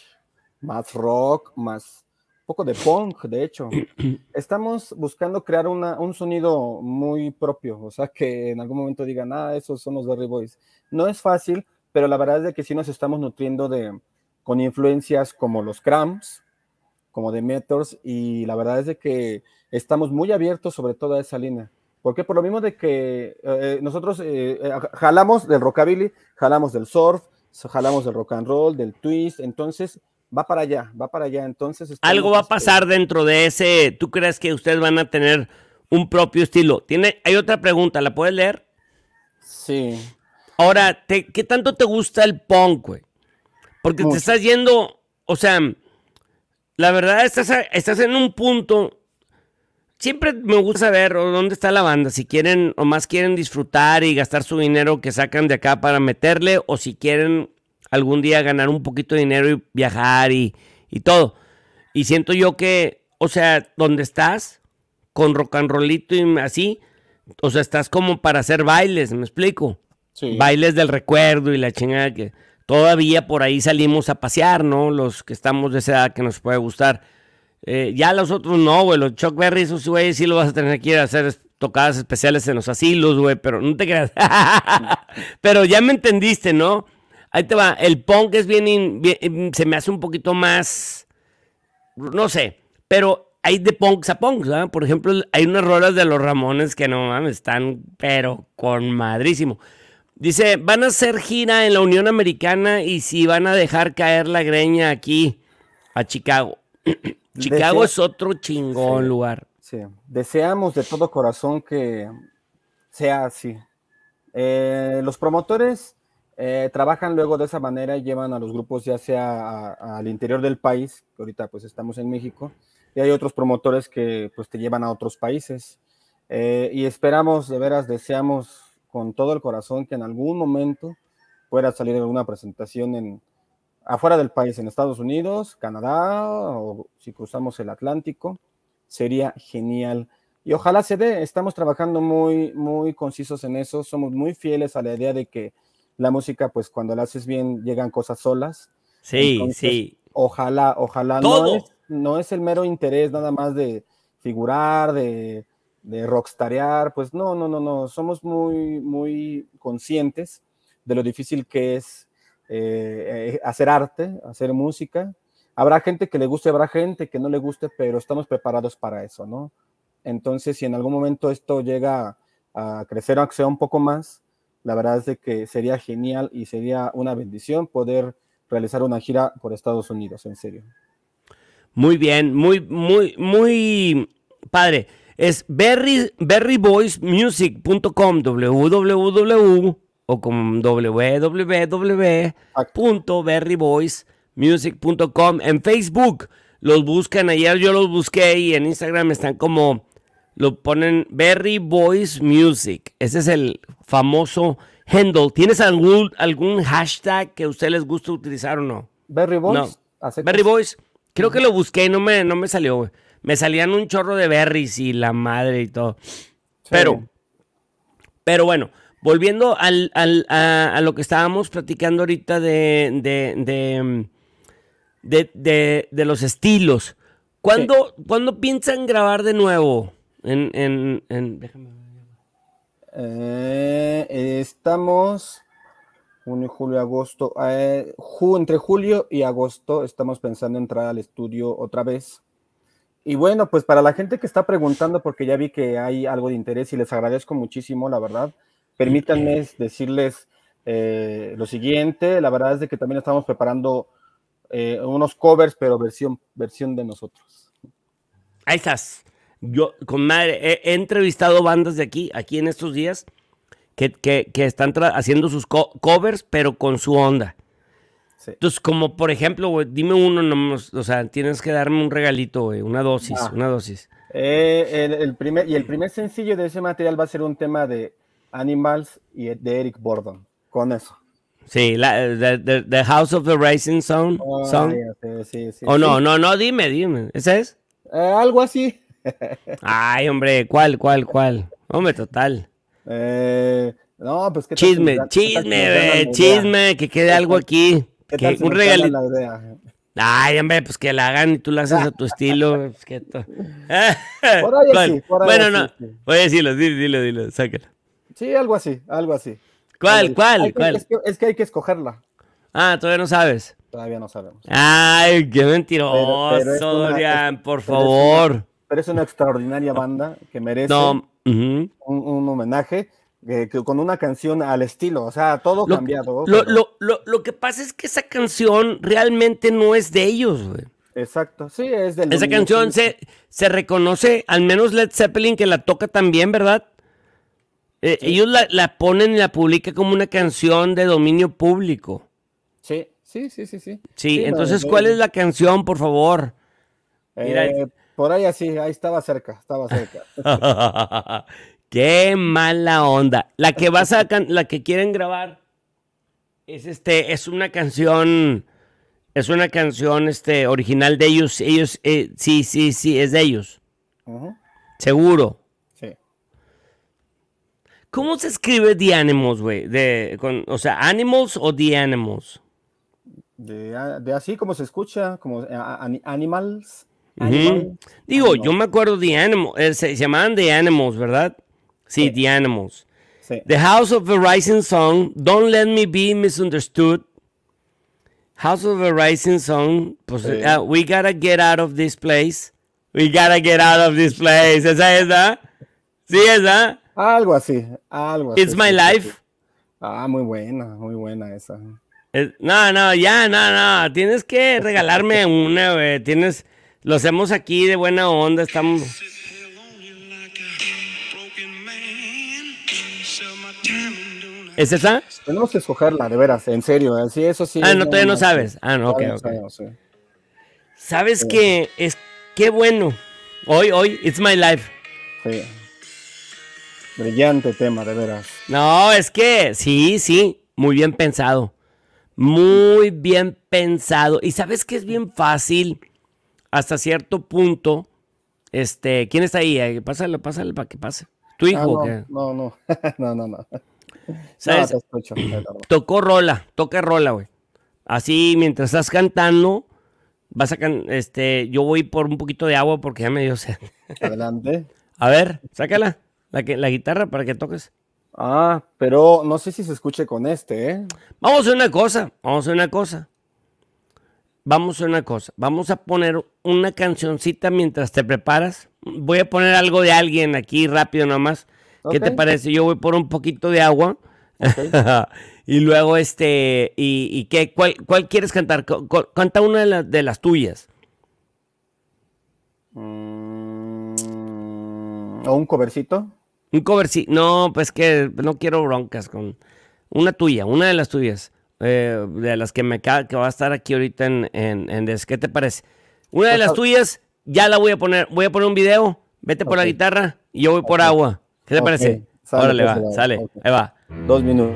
más rock, más un poco de punk, de hecho. <clears throat> Estamos buscando crear un sonido muy propio, o sea, que en algún momento digan, ah, esos son los Derry Boys. No es fácil, pero la verdad es de que sí nos estamos nutriendo de, con influencias como los Cramps, como The Meters, y la verdad es de que estamos muy abiertos sobre toda esa línea. Porque Por lo mismo de que eh, eh, nosotros eh, jalamos del rockabilly, jalamos del surf, jalamos del rock and roll, del twist, entonces va para allá, va para allá, entonces... Algo va a este pasar dentro de ese, ¿tú crees que ustedes van a tener un propio estilo? ¿Tiene, hay otra pregunta, ¿la puedes leer? Sí. Ahora, ¿qué tanto te gusta el punk, güey? Porque te estás yendo, o sea, la verdad estás, estás en un punto siempre me gusta saber dónde está la banda, si quieren o más quieren disfrutar y gastar su dinero que sacan de acá para meterle, o si quieren algún día ganar un poquito de dinero y viajar y, todo. Y siento yo que, o sea, ¿dónde estás, con rock and rollito y así, o sea, estás como para hacer bailes, ¿me explico? Sí. Bailes del recuerdo y la chingada que todavía por ahí salimos a pasear, ¿no? Los que estamos de esa edad que nos puede gustar. Eh, ya los otros no, güey. Los Chuck Berry, esos güeyes, sí lo vas a tener que ir a hacer tocadas especiales en los asilos, güey. Pero no te creas. <laughs> pero ya me entendiste, ¿no? Ahí te va. El punk es bien, em, Se me hace un poquito más. No sé. Pero hay de punks a punks, ¿verdad? Por ejemplo, hay unas rolas de los Ramones que no mames, están, pero con madrísimo. Dice, van a hacer gira en la Unión Americana y si van a dejar caer la greña aquí a Chicago. <clears throat> Chicago es otro chingón lugar. Sí, deseamos de todo corazón que sea así. Eh, los promotores eh, trabajan luego de esa manera y llevan a los grupos ya sea al interior del país, que ahorita pues estamos en México, y hay otros promotores que pues te llevan a otros países. Eh, y esperamos, de veras, deseamos con todo el corazón que en algún momento pueda salir alguna presentación en, afuera del país, en Estados Unidos, Canadá, o si cruzamos el Atlántico, sería genial. Y ojalá se dé, estamos trabajando muy, muy concisos en eso, somos muy fieles a la idea de que la música, pues cuando la haces bien, llegan cosas solas. Sí, sí. Ojalá, ojalá. No, es, no es el mero interés nada más de figurar, de, de rockstarear, pues no, no, no, no, somos muy, muy conscientes de lo difícil que es eh, eh, hacer arte, hacer música. Habrá gente que le guste, habrá gente que no le guste, pero estamos preparados para eso, ¿no? Entonces, si en algún momento esto llega a, crecer o sea un poco más, la verdad es de que sería genial y sería una bendición poder realizar una gira por Estados Unidos, en serio. Muy bien, muy, muy, muy padre. Es berry, www o con www.berryboysmusic.com en Facebook. Los buscan, ayer yo los busqué y en Instagram están como, lo ponen Berry Music. Ese es el famoso handle. ¿Tienes algún, algún hashtag que a ustedes les gusta utilizar o no? Berry Boys. Berry Creo que lo busqué y no me, no me salió, Me salían un chorro de berries y la madre y todo. Pero, pero bueno, Volviendo al, al, a, lo que estábamos platicando ahorita de, de, los estilos. ¿Cuándo, ¿Cuándo, piensan grabar de nuevo? En, en, en... Déjame eh, estamos julio, agosto. Eh, ju entre julio y agosto estamos pensando entrar al estudio otra vez. Y bueno, pues para la gente que está preguntando, porque ya vi que hay algo de interés y les agradezco muchísimo, la verdad permítanme decirles eh, lo siguiente, la verdad es de que también estamos preparando eh, unos covers, pero versión, versión de nosotros. Ahí estás. Yo, con madre, he, entrevistado bandas de aquí, aquí en estos días, que, están haciendo sus covers, pero con su onda. Entonces, como por ejemplo, dime uno, o sea, tienes que darme un regalito, una dosis, ah. una dosis. Eh, el, primer, y el primer sencillo de ese material va a ser un tema de, Animals y de Eric Borden. Con eso. Sí, la, the, the, House of the Rising Sun. Oh, sí, sí, o oh, no, no, no, dime, dime. ¿Esa es? Eh, algo así. <laughs> Ay, hombre, ¿cuál, cuál, cuál? Hombre, total. Eh, no, pues que Chisme, chisme, chisme, que quede algo aquí. que, tal un regalito. Ay, hombre, pues que la hagan y tú la haces a tu estilo. <laughs> Pues, por ahí bueno, <laughs> sí, por ahí bueno sí, no, sí. voy a decirlo, dilo, dilo, dilo, sácalo. Sí, algo así, algo así. ¿Cuál, cuál, cuál? Es que, hay que escogerla. Ah, todavía no sabes. Todavía no sabemos. Ay, qué mentiroso, Dorian, por favor. pero es una extraordinaria banda que merece un, homenaje eh, con una canción al estilo, o sea, todo cambiado. Lo, lo, lo, que pasa es que esa canción realmente no es de ellos, güey. Exacto, sí, es de Esa canción se, se reconoce, al menos Led Zeppelin que la toca también, ¿verdad? Eh, ellos la, ponen y la publican como una canción de dominio público. Sí, sí, sí, sí. Sí, sí, entonces, ¿cuál es la canción, por favor? Eh, por ahí así, ahí estaba cerca, estaba cerca. <laughs> Qué mala onda. La que vas a la que quieren grabar es este, es una canción, es una canción este, original de ellos. Ellos, eh, sí, sí, sí, es de ellos. Seguro. ¿Cómo se escribe The Animals, güey? O sea, Animals o The Animals. De, así como se escucha, como eh, Animals. Digo, yo me acuerdo The Animals, eh, se, llamaban The Animals, ¿verdad? Sí, The Animals. The House of the Rising Song, Don't Let Me Be Misunderstood. House of the Rising Sun, pues, eh, We Gotta Get Out of This Place. We Gotta Get Out of This Place. Esa es, ¿ah? Sí, esa. Algo así, algo así. It's My Life. Ah, muy buena, muy buena esa. no, no, ya, no, no. Tienes que regalarme una, güey. Tienes. Lo hacemos aquí de buena onda, estamos. ¿Es esa? Tenemos que escogerla, de veras, en serio. Así, eh, eso sí. Ah, no, todavía no, sabes. Ah, no, ok, ok. Sabes que es. Qué bueno. Hoy, hoy, it's my life. Sí. Brillante tema, de veras. No, es que sí, sí, muy bien pensado. Muy bien pensado. Y sabes que es bien fácil, hasta cierto punto. Este, ¿quién está ahí? Eh, pásale, pásale para que pase. ¿Tu ah, hijo? no, no, <laughs> no, no, no, Tocó rola, toca rola, güey. Así mientras estás cantando, vas a este, yo voy por un poquito de agua porque ya me dio sed. <laughs> Adelante. a ver, sácala la, que, la guitarra para que toques. Ah, pero no sé si se escuche con este, ¿eh? Vamos a una cosa, vamos a una cosa. Vamos a una cosa. Vamos a poner una cancioncita mientras te preparas. Voy a poner algo de alguien aquí rápido nomás. ¿Qué te parece? Yo voy por un poquito de agua. <laughs> y luego, este, ¿y, qué? ¿Cuál, quieres cantar? canta una de, de las tuyas. Mm, ¿O un covercito? Un cover sí. No, pues que no quiero broncas con una tuya, una de las tuyas. Eh, de las que me que va a estar aquí ahorita en, des. ¿Qué te parece? Una de pues las tuyas, ya la voy a poner. Voy a poner un video. Vete por la guitarra y yo voy por agua. ¿Qué te parece? Sale, le pues, va, sale. Ahí va. Dos minutos.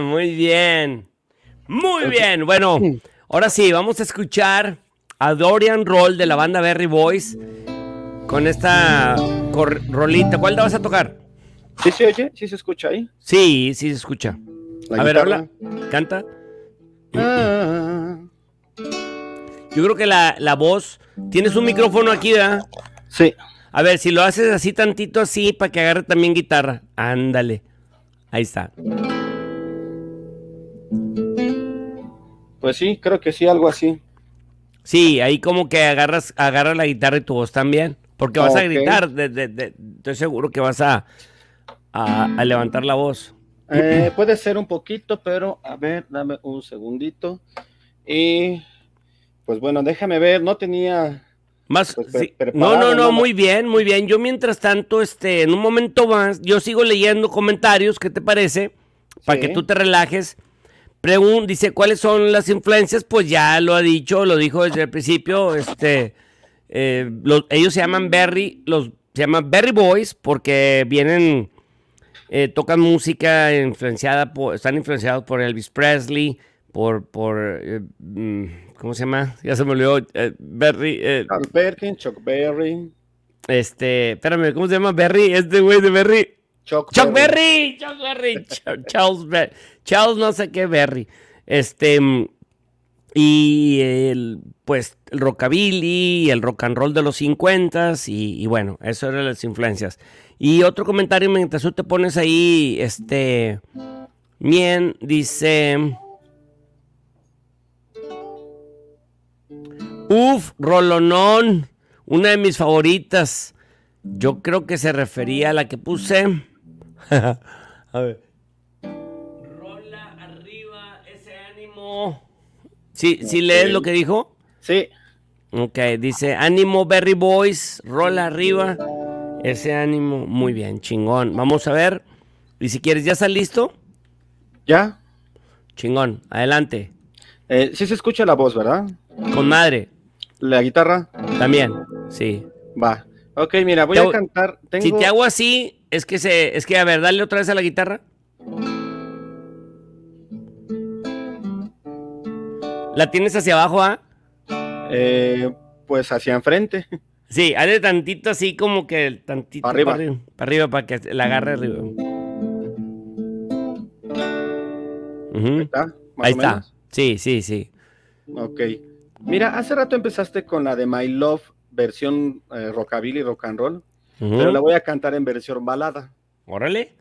muy bien. Muy bien. Bueno, ahora sí, vamos a escuchar a Dorian Roll de la banda Berry Boys con esta rolita. ¿Cuál la vas a tocar? ¿Sí se oye? ¿Sí se escucha ahí? Sí, sí se escucha. a ver, habla. Canta. Yo creo que la, voz. Tienes un micrófono aquí, ¿verdad? Sí. A ver, si lo haces así tantito, así, para que agarre también guitarra. Ándale. Ahí está. Pues sí, creo que sí, algo así. Sí, ahí como que agarras, agarras la guitarra y tu voz también. Porque vas a gritar, estoy seguro que vas a, a levantar la voz. Eh, puede ser un poquito, pero a ver, dame un segundito. Y pues bueno, déjame ver, no tenía más pues, No, no, no, muy bien, muy bien. Yo mientras tanto, este, en un momento más, yo sigo leyendo comentarios, ¿qué te parece? Para que tú te relajes. dice, ¿cuáles son las influencias? Pues ya lo ha dicho, lo dijo desde el principio. Este, eh, ellos se llaman Berry, los se llaman Berry Boys porque vienen eh, tocan música influenciada por, están influenciados por Elvis Presley, por, por eh, mm, ¿cómo se llama? Ya se me olvidó. Eh, Berry. Chuck Berry, Este, espérame, ¿cómo se llama Berry? Este güey de Berry. Chuck, Berry. Charles Charles no sé qué Berry. Este, mm, y el, pues el rockabilly, el rock and roll de los 50 y, y bueno, eso eran las influencias. Y otro comentario mientras tú te pones ahí, este, bien, dice... Uf, Rolonón, una de mis favoritas. Yo creo que se refería a la que puse. <laughs> a ver. Rola arriba ese ánimo. ¿Sí, ¿Sí lees lo que dijo? Sí. Ok, dice ánimo Berry Boys, rola arriba. Ese ánimo, muy bien, chingón. Vamos a ver. Y si quieres, ¿ya está listo? Ya. Chingón, adelante. Eh, sí se escucha la voz, ¿verdad? Con madre. ¿La guitarra? También, sí. Va. Ok, mira, voy a cantar. Si te hago así, es que se. Es que, a ver, dale otra vez a la guitarra. ¿La tienes hacia abajo, ah? Eh, pues hacia enfrente. <laughs> Sí, hazle tantito así como que tantito arriba. Para, arriba, para, que la agarre mm. arriba. Ahí está. Ahí está. Sí, sí, sí. Ok. Mira, hace rato empezaste con la de My Love, versión eh, rockabilly, rock and roll. Pero la voy a cantar en versión balada. Órale.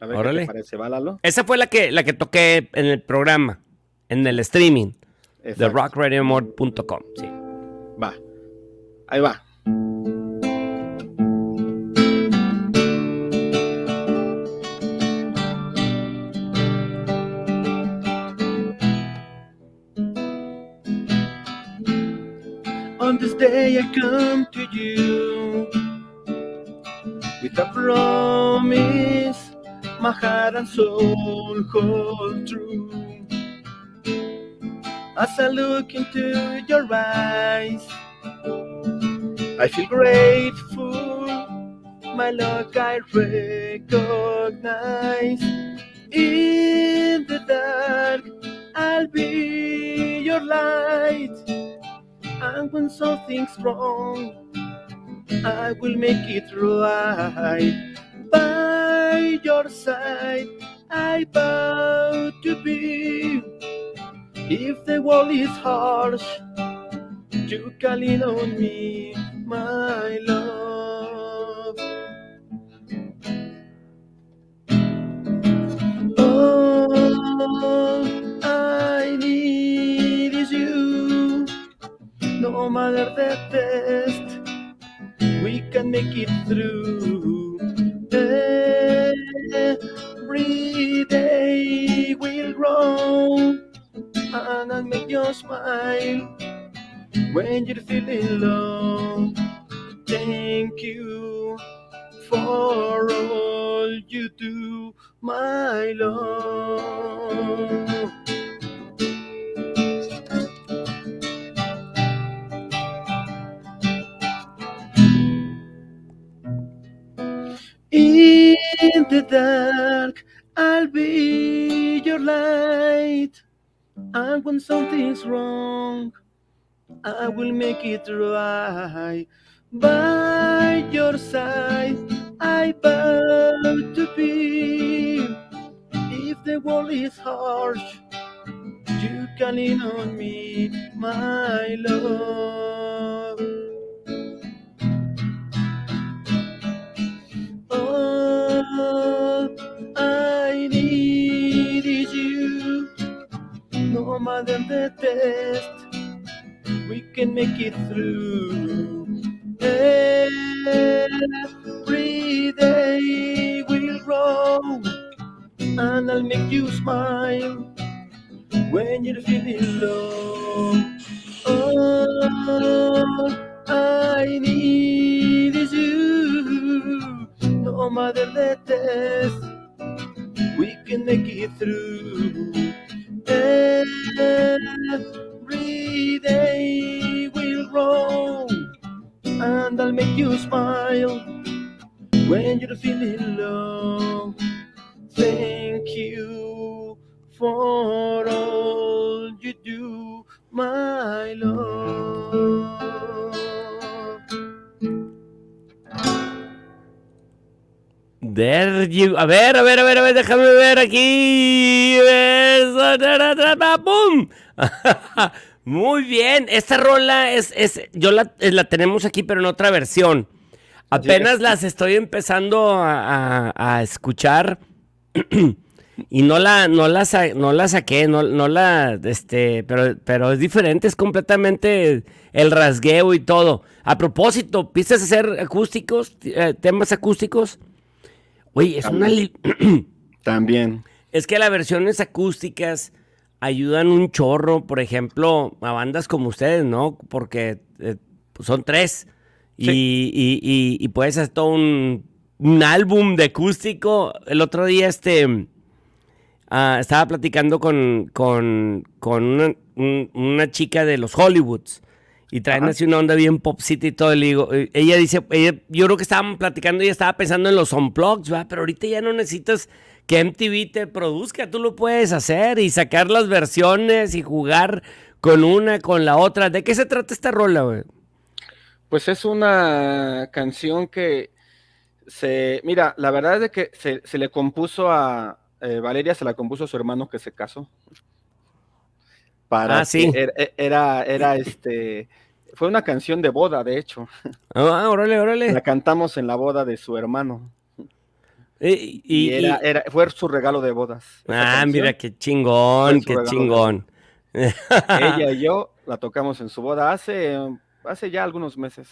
A ver Órale. qué te parece, Esa fue la que, la que toqué en el programa, en el streaming Exacto. Sí. Va. Ahí va. this day I come to you with a promise my heart and soul hold true. As I look into your eyes, I feel grateful, my love, I recognize. In the dark, I'll be your light and when something's wrong, I will make it right. By your side, I vow to be. If the world is harsh, you can lean on me, my love. no oh, matter the test, we can make it through. Every day we'll grow and I'll make you smile when you're feeling low. Thank you for all you do, my love. the dark, I'll be your light. And when something's wrong, I will make it right. By your side, I bow to be. If the world is harsh, you can lean on me, my love. make it through. Every day will grow, and I'll make you smile when you're feeling low. Oh. a ver, a ver, a ver, a ver, déjame ver aquí. <laughs> Muy bien, esta rola es, yo eh, la, tenemos aquí, pero en otra versión. Apenas las estoy empezando a, escuchar <clears throat> y no la, no la, no la saqué, no, la, este, pero, pero es diferente, es completamente el rasgueo y todo. A propósito, ¿pistas hacer acústicos, eh, temas acústicos? Oye, es una... <clears throat> también. Es que las versiones acústicas ayudan un chorro, por ejemplo, a bandas como ustedes, ¿no? Porque eh, pues, son tres y, y, puedes hacer todo un, álbum de acústico. El otro día este, ah, estaba platicando con, con, una chica de los Hollywoods y traen así una onda bien popcita y todo. el le digo, eh, ella dice, yo creo que estaban platicando ella estaba pensando en los unplugs, ¿va? Pero ahorita ya no necesitas que MTV te produzca, tú lo puedes hacer y sacar las versiones y jugar con una, con la otra. ¿De qué se trata esta rola, güey? Pues es una canción que se. Mira, la verdad es que se, le compuso a. Eh, Valeria se la compuso a su hermano que se casó. Para ah, Era, era, este fue una canción de boda, de hecho. Ah, órale, órale. La cantamos en la boda de su hermano. Eh, y, fue su regalo de bodas. Ah, mira, qué chingón, qué chingón. <laughs> Ella y yo la tocamos en su boda hace, hace ya algunos meses.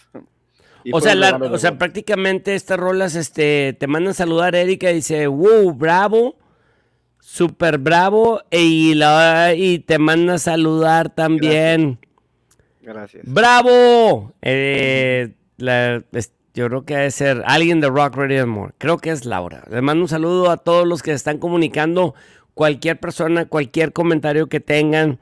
o sea, o sea prácticamente estas rolas este, te mandan saludar, Erika, y dice, wow, bravo. Super bravo e, y, te manda a saludar también. Gracias. ¡Bravo! Eh, yo creo que debe ser alguien de Rock Radio More. Creo que es Laura. Les mando un saludo a todos los que están comunicando. Cualquier persona, cualquier comentario que tengan,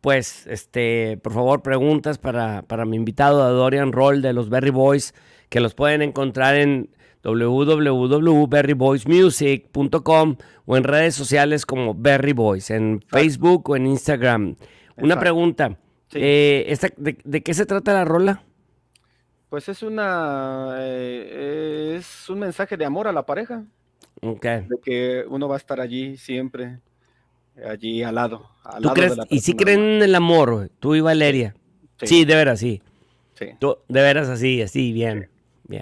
pues, este, por favor, preguntas para, para mi invitado a Dorian Roll de los Berry Boys, que los pueden encontrar en www.berryboysmusic.com o en redes sociales como Berry Boys, en Facebook o en Instagram. Una pregunta, eh, de, qué se trata la rola? Pues es una eh, es un mensaje de amor a la pareja. Okay. De que uno va a estar allí siempre, allí al lado. y si creen en el amor, tú y Valeria. Sí, de veras, sí. de veras, así, así, bien.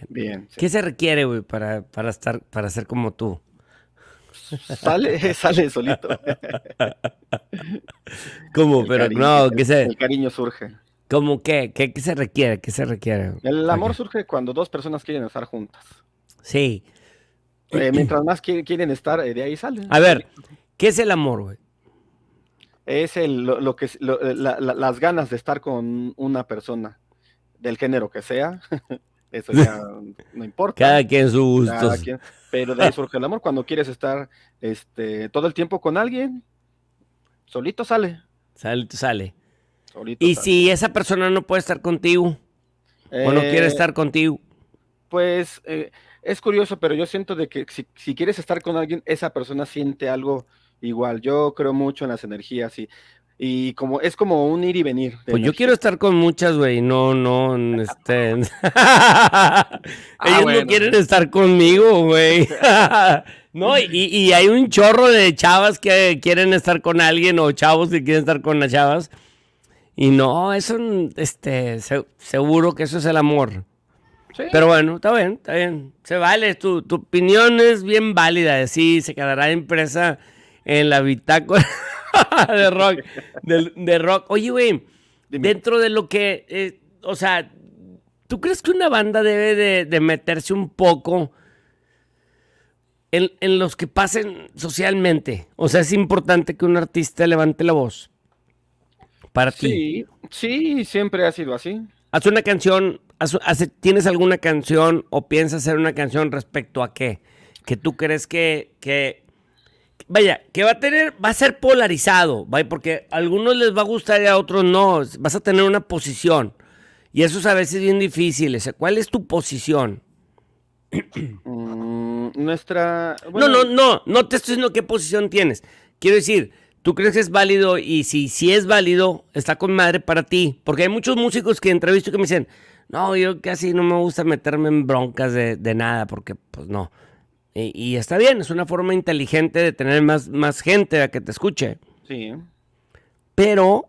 Bien. ¿Qué se requiere, güey, para, estar, para ser como tú? Sale, <laughs> sale solito. <laughs> ¿Cómo? Pero no, ¿qué se... El cariño surge. ¿Cómo qué? qué? se requiere? ¿Qué se requiere? El amor surge cuando dos personas quieren estar juntas. Sí. Eh, mientras más quieren, estar, eh, de ahí sale. A ver, ¿qué es el amor, güey? Es el, lo, que, las ganas de estar con una persona, del género que sea. <laughs> Eso ya no importa. Cada quien sus gustos. Pero de ahí <laughs> surge el amor cuando quieres estar este, todo el tiempo con alguien. Solito sale. sale. y si esa persona no puede estar contigo o no quiere eh, estar contigo. Pues eh, es curioso, pero yo siento de que si, si quieres estar con alguien, esa persona siente algo igual. Yo creo mucho en las energías y y como es como un ir y venir. Pues yo quiero estar con muchas, güey. No, no, <laughs> este. <laughs> Ah, ellos no quieren estar conmigo, güey. <laughs> no, y, hay un chorro de chavas que quieren estar con alguien o chavos que quieren estar con las chavas. Y no, eso, este, seguro que eso es el amor. Pero bueno, está bien, está bien. Se vale, tu, tu opinión es bien válida. Sí, se quedará impresa en la bitácora. <laughs> de rock. De, rock. Oye, güey, dentro de lo que. Eh, o sea, ¿tú crees que una banda debe de, meterse un poco en, los que pasen socialmente? O sea, es importante que un artista levante la voz. Para sí, ti. Sí, siempre ha sido así. Haz una canción. ¿Tienes alguna canción o piensas hacer una canción respecto a qué? Que tú crees que, que vaya, que va a tener, va a ser polarizado, ¿vaya? porque a algunos les va a gustar y a otros no. Vas a tener una posición. Y eso es a veces bien difícil. O ¿Cuál es tu posición? Mm, nuestra. no, no, no, no te estoy diciendo qué posición tienes. Quiero decir, ¿tú crees que es válido? Y si, si es válido, está con madre para ti. Porque hay muchos músicos que entrevisto que me dicen, no, yo casi no me gusta meterme en broncas de, de nada, porque pues no. Y, está bien, es una forma inteligente de tener más, más gente a que te escuche. Sí. Pero,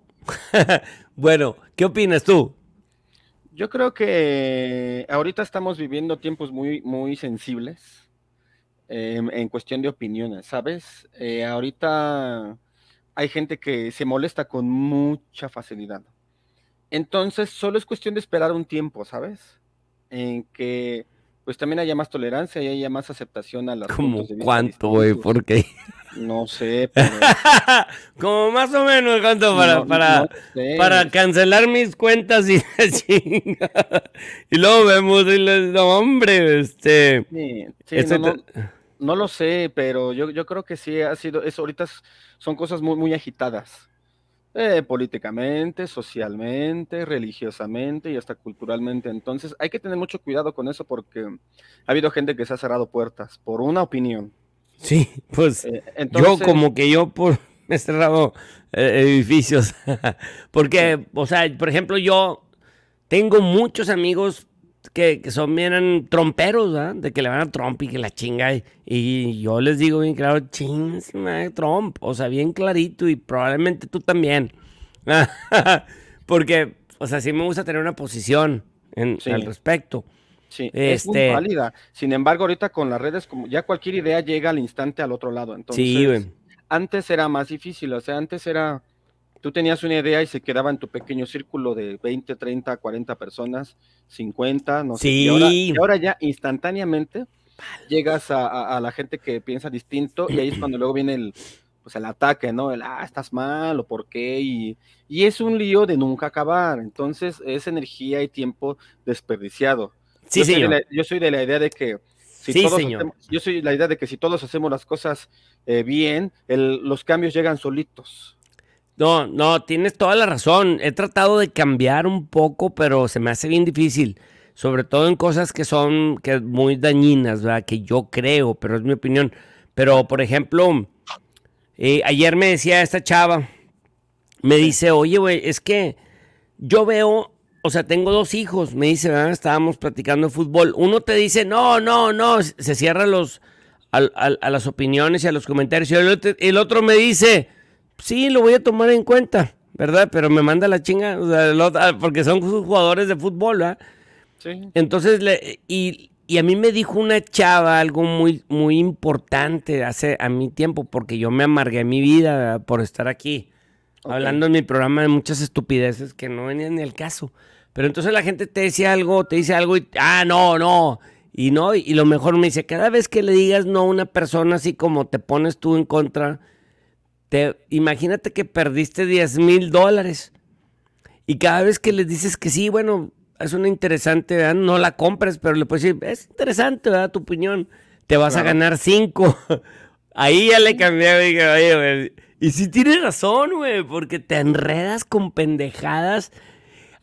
<laughs> bueno, ¿qué opinas tú? Yo creo que ahorita estamos viviendo tiempos muy, muy sensibles em, en cuestión de opiniones, ¿sabes? Eh, ahorita hay gente que se molesta con mucha facilidad. Entonces, solo es cuestión de esperar un tiempo, ¿sabes? En que pues también haya más tolerancia y haya más aceptación a las ¿Cómo cuánto, güey? ¿Por qué? No sé, <laughs> pero... Como más o menos cuánto para, para, cancelar mis cuentas y <laughs> la Y luego vemos y les... No, hombre, este... No, no, lo sé, pero yo, yo creo que sí ha sido... Es, ahorita son cosas muy, muy agitadas. Eh, políticamente, socialmente, religiosamente y hasta culturalmente. Entonces hay que tener mucho cuidado con eso porque ha habido gente que se ha cerrado puertas por una opinión. Sí, <laughs> pues eh, yo como que yo por me <laughs> he cerrado eh, edificios. <laughs> porque, o sea, por ejemplo, yo tengo muchos amigos que, son bien tromperos, ¿verdad? De que le van a Trump y que la chinga. Y, yo les digo bien claro, ching, Trump. O sea, bien clarito y probablemente tú también. <laughs> Porque, o sea, sí me gusta tener una posición en, al respecto. Sí, es muy este válida. Sin embargo, ahorita con las redes, como ya cualquier idea llega al instante al otro lado. Entonces, sí, antes era más difícil, o sea, antes era tú tenías una idea y se quedaba en tu pequeño círculo de 20, 30, 40 personas, 50, no sé. Y ahora, ya instantáneamente llegas a, la gente que piensa distinto y ahí es cuando luego viene el, pues el ataque, ¿no? El, ah, estás mal o por qué. Y, es un lío de nunca acabar. Entonces es energía y tiempo desperdiciado. Sí, yo, Soy yo soy de la idea de que... Si todos Hacemos, yo soy la idea de que si todos hacemos las cosas eh, bien, los cambios llegan solitos. No, no, tienes toda la razón. He tratado de cambiar un poco, pero se me hace bien difícil. Sobre todo en cosas que son que muy dañinas, ¿verdad? Que yo creo, pero es mi opinión. Pero, por ejemplo, eh, ayer me decía esta chava, me dice, oye, güey, es que yo veo, o sea, tengo dos hijos, me dice, ¿verdad? Estábamos platicando fútbol. Uno te dice, no, no, no, se cierra los, a, las opiniones y a los comentarios. Y el otro me dice sí, lo voy a tomar en cuenta, ¿verdad? Pero me manda la chinga, o sea, ah, porque son jugadores de fútbol, ¿verdad? Sí. Entonces, le, y, y, a mí me dijo una chava algo muy, muy importante hace a mi tiempo, porque yo me amargué mi vida por estar aquí, hablando en mi programa de muchas estupideces que no venían ni al caso. Pero entonces la gente te dice algo, te dice algo y, ah, no, no. Y no, y, y lo mejor me dice, cada vez que le digas no a una persona así como te pones tú en contra, te, imagínate que perdiste 10 mil dólares y cada vez que les dices que sí, bueno, es una interesante, ¿verdad? no la compres, pero le puedes decir, es interesante, ¿verdad? Tu opinión, te vas a ganar 5. <laughs> Ahí ya le cambié, oye, Y si tienes razón, güey, porque te enredas con pendejadas.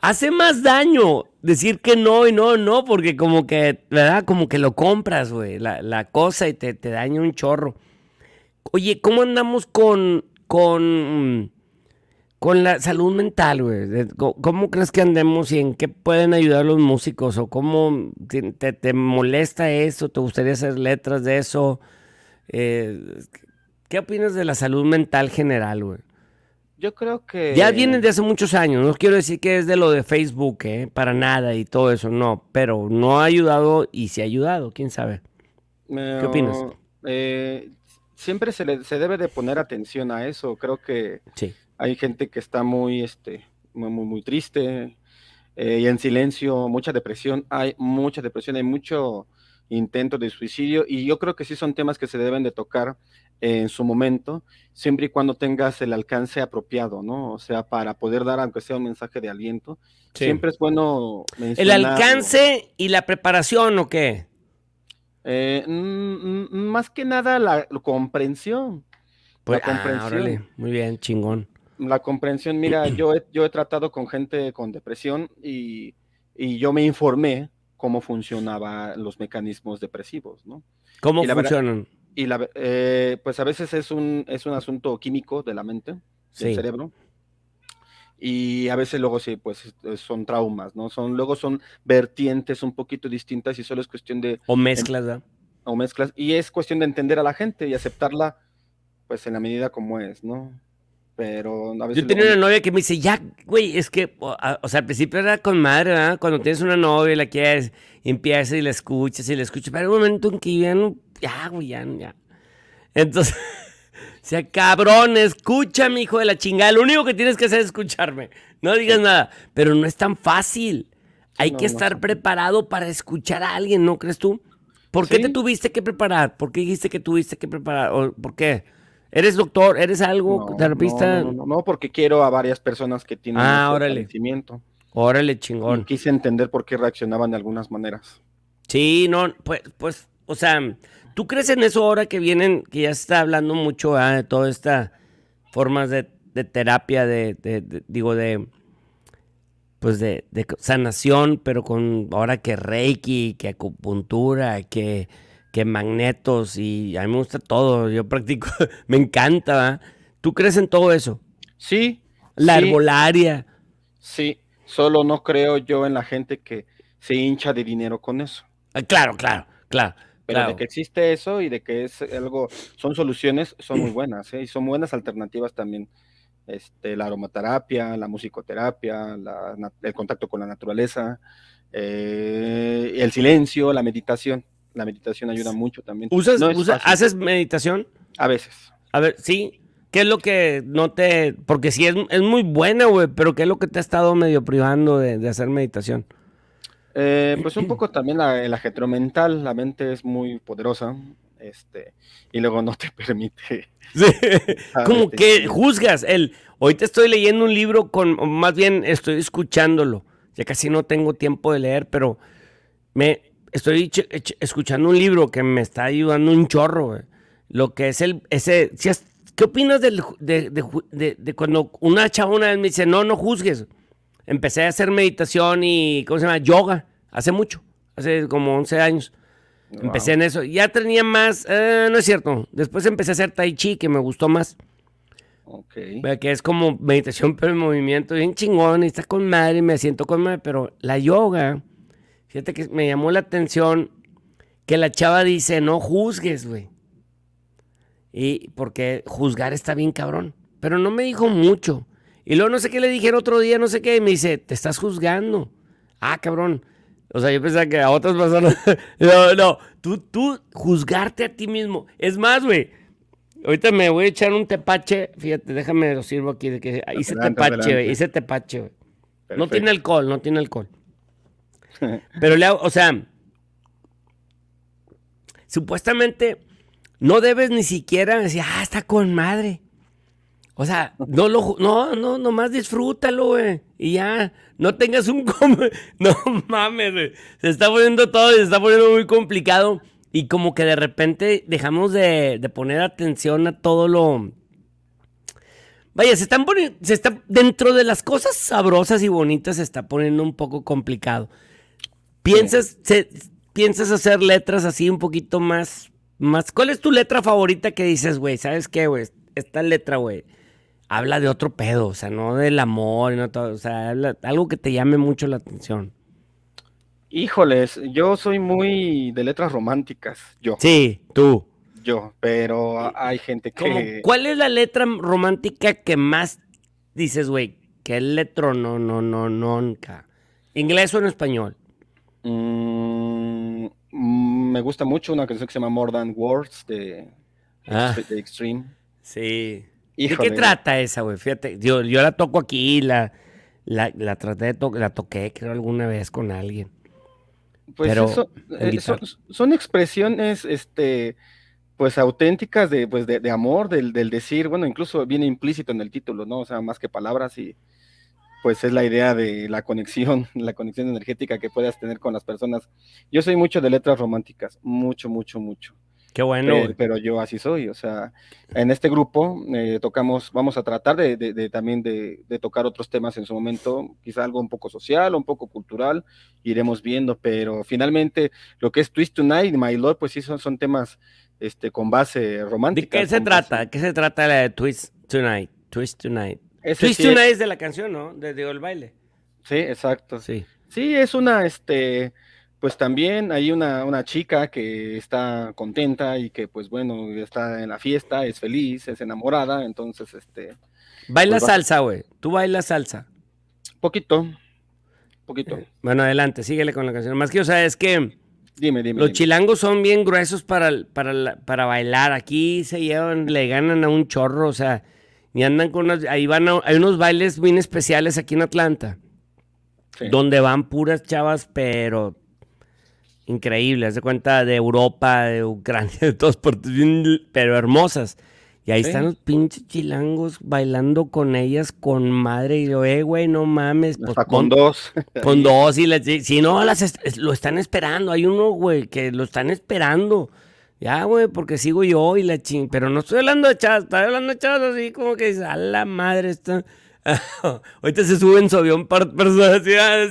Hace más daño decir que no y no, no, porque como que, ¿verdad? Como que lo compras, güey, la, cosa y te, te daña un chorro. Oye, ¿cómo andamos con, con, con la salud mental, güey? Eh, ¿Cómo crees que andemos y en qué pueden ayudar los músicos? ¿O cómo te, molesta eso? ¿Te gustaría hacer letras de eso? Eh, ¿Qué opinas de la salud mental general, güey? Yo creo que... Ya vienen de hace muchos años, no quiero decir que es de lo de Facebook, eh, para nada y todo eso, no, pero no ha ayudado y se ha ayudado, quién sabe. ¿Qué opinas? Eh, siempre se, le, se debe de poner atención a eso. Creo que hay gente que está muy, este, muy, muy, triste eh, y en silencio, mucha depresión. Hay mucha depresión, hay mucho intento de suicidio y yo creo que sí son temas que se deben de tocar en su momento, siempre y cuando tengas el alcance apropiado, ¿no? O sea, para poder dar, aunque sea un mensaje de aliento, siempre es bueno. ¿El alcance y la preparación o qué? Eh, mm, mm, más que nada la, comprensión. Pues, la ah, Muy bien, chingón. La comprensión, mira, <clears throat> yo he, yo he tratado con gente con depresión y, yo me informé cómo funcionaban los mecanismos depresivos, ¿no? ¿Cómo funcionan? y la, eh, pues a veces es un, es un asunto químico de la mente, del cerebro y a veces luego sí, pues son traumas, ¿no? Son, luego son vertientes un poquito distintas y solo es cuestión de... O mezclas, O mezclas. Y es cuestión de entender a la gente y aceptarla, pues en la medida como es, ¿no? Pero a veces... Yo tenía una novia que me dice, ya, güey, es que, o, sea, al principio era con madre, ¿verdad? Cuando tienes una novia, la quieres, y empiezas y la escuchas y la escuchas, pero hay un momento en que ya ya, güey, ya, ya. Entonces... <laughs> O sea, cabrón, escúchame, hijo de la chingada. Lo único que tienes que hacer es escucharme. No digas nada. Pero no es tan fácil. Hay que estar preparado para escuchar a alguien, ¿no crees tú? ¿Por qué te tuviste que preparar? ¿Por qué dijiste que tuviste que preparar? ¿O ¿Por qué? ¿Eres doctor? ¿Eres algo no, terapista? No, no, porque quiero a varias personas que tienen ah, este órale. conocimiento. Órale, chingón. quise entender por qué reaccionaban de algunas maneras. Sí, no, pues, pues, o sea, ¿Tú crees en eso ahora que vienen, que ya se está hablando mucho ah, de todas estas formas de, terapia, de, digo, de, pues de, sanación, pero con ahora que Reiki, que acupuntura, que, magnetos y a mí me gusta todo, yo practico, <laughs> me encanta. ¿Tú crees en todo eso? Sí. La arbolaria. herbolaria. Sí, solo no creo yo en la gente que se hincha de dinero con eso. Ah, claro, claro, claro de que existe eso y de que es algo, son soluciones, son muy buenas, ¿eh? y son buenas alternativas también. Este, la aromaterapia, la musicoterapia, el contacto con la naturaleza, eh, el silencio, la meditación. La meditación ayuda mucho también. ¿Usas, ¿Haces meditación? A veces. A ver, sí. ¿Qué es lo que no te...? Porque sí, es, muy buena, güey, pero ¿qué es lo que te ha estado medio privando de hacer meditación? Eh, pues un <clears throat> poco también el ajetro mental, la mente es muy poderosa, este, y luego no te <laughs> permite. Como este, que juzgas el, ahorita estoy leyendo un libro con, más bien estoy escuchándolo, ya casi no tengo tiempo de leer, pero me estoy escuchando un libro que me está ayudando un chorro, eh. lo que es el, ese, ¿qué opinas de, cuando una chava una vez me dice, no, no juzgues? empecé a hacer meditación y, ¿cómo se llama? Yoga, hace mucho, hace como 11 años. Empecé en eso. Ya tenía más, eh, no es cierto. Después empecé a hacer tai chi, que me gustó más. Ok. Que es como meditación <laughs> pero en movimiento, bien chingón, y está con madre, y me siento con madre, pero la yoga, fíjate que me llamó la atención que la chava dice, no juzgues, güey. Y porque juzgar está bien cabrón. Pero no me dijo mucho. Y luego no sé qué le dije el otro día, no sé qué, y me dice, te estás juzgando. Ah, cabrón. O sea, yo pensaba que a otras personas... <laughs> no, no, tú, tú juzgarte a ti mismo. Es más, güey. Ahorita me voy a echar un tepache. Fíjate, déjame lo sirvo aquí. De que hice tepache, güey. Hice tepache, güey. No tiene alcohol, no tiene alcohol. <laughs> Pero le hago, o sea, supuestamente no debes ni siquiera decir, ah, está con madre. O sea, no lo, no, no, nomás disfrútalo, güey. Y ya, no tengas un... <laughs> No mames, güey. Se está poniendo todo, se está poniendo muy complicado. Y como que de repente dejamos de, poner atención a todo lo... Vaya, se están poniendo, se está, dentro de las cosas sabrosas y bonitas se está poniendo un poco complicado. ¿Piensas, ¿piensas hacer letras así un poquito más, más? ¿Cuál es tu letra favorita que dices, güey? ¿Sabes qué, güey? Esta letra, güey habla de otro pedo, o sea, no del amor, no o sea, algo que te llame mucho la atención. Híjoles, yo soy muy de letras románticas, yo. Sí, tú. Yo, pero hay gente que... ¿Cuál es la letra romántica que más dices, güey? ¿Qué letra? No, no, no, nunca. ¿Inglés o en español? Mm, me gusta mucho una canción que se llama More Than Words de, de ah. Extreme. Sí. ¿De qué trata esa, güey? Fíjate, yo, la toco aquí, la, la, traté de la toqué, creo, alguna vez con alguien. Pues eh, son, expresiones, este, pues auténticas de, pues, amor, del, del, decir, bueno, incluso viene implícito en el título, ¿no? O sea, más que palabras y pues es la idea de la conexión, <laughs> la conexión energética que puedas tener con las personas. Yo soy mucho de letras románticas, mucho, mucho, mucho. Qué bueno. pero yo así soy, o sea, en este grupo eh, tocamos, vamos a tratar de, también de, tocar otros temas en su momento, quizá algo un poco social, un poco cultural, iremos viendo, pero finalmente lo que es Twist Tonight My Lord, pues sí son, temas este, con base romántica. ¿De qué se trata? ¿Qué se trata la de Twist Tonight? Twist Tonight. Twist Tonight es... de la canción, ¿no? De, el baile. Sí, exacto. Sí. Sí, es una, este, pues también hay una, chica que está contenta y que pues bueno, está en la fiesta, es feliz, es enamorada, entonces este... Baila pues, salsa, güey. ¿Tú bailas salsa? Poquito, poquito. Eh, bueno, adelante, síguele con la canción. Más que, o sea, es que... Dime, dime. Los chilangos son bien gruesos para, para, bailar. Aquí se llevan, le ganan a un chorro, o sea, y andan con ahí van hay unos bailes bien especiales aquí en Atlanta. Donde van puras chavas, pero Increíble, hace cuenta de Europa, de Ucrania, <laughs> de todas partes, pero hermosas. Y ahí están los pinches chilangos bailando con ellas con madre. Y yo, eh, güey, no mames. Pues Hasta con, dos. <laughs> Con dos. Y si no, las lo están esperando. Hay uno, güey, que lo están esperando. Ya, güey, porque sigo yo y la ching. Pero no estoy hablando de chavas, estoy hablando de chavas así como que dices, a la madre está. <laughs> Ahorita se suben su avión para personas,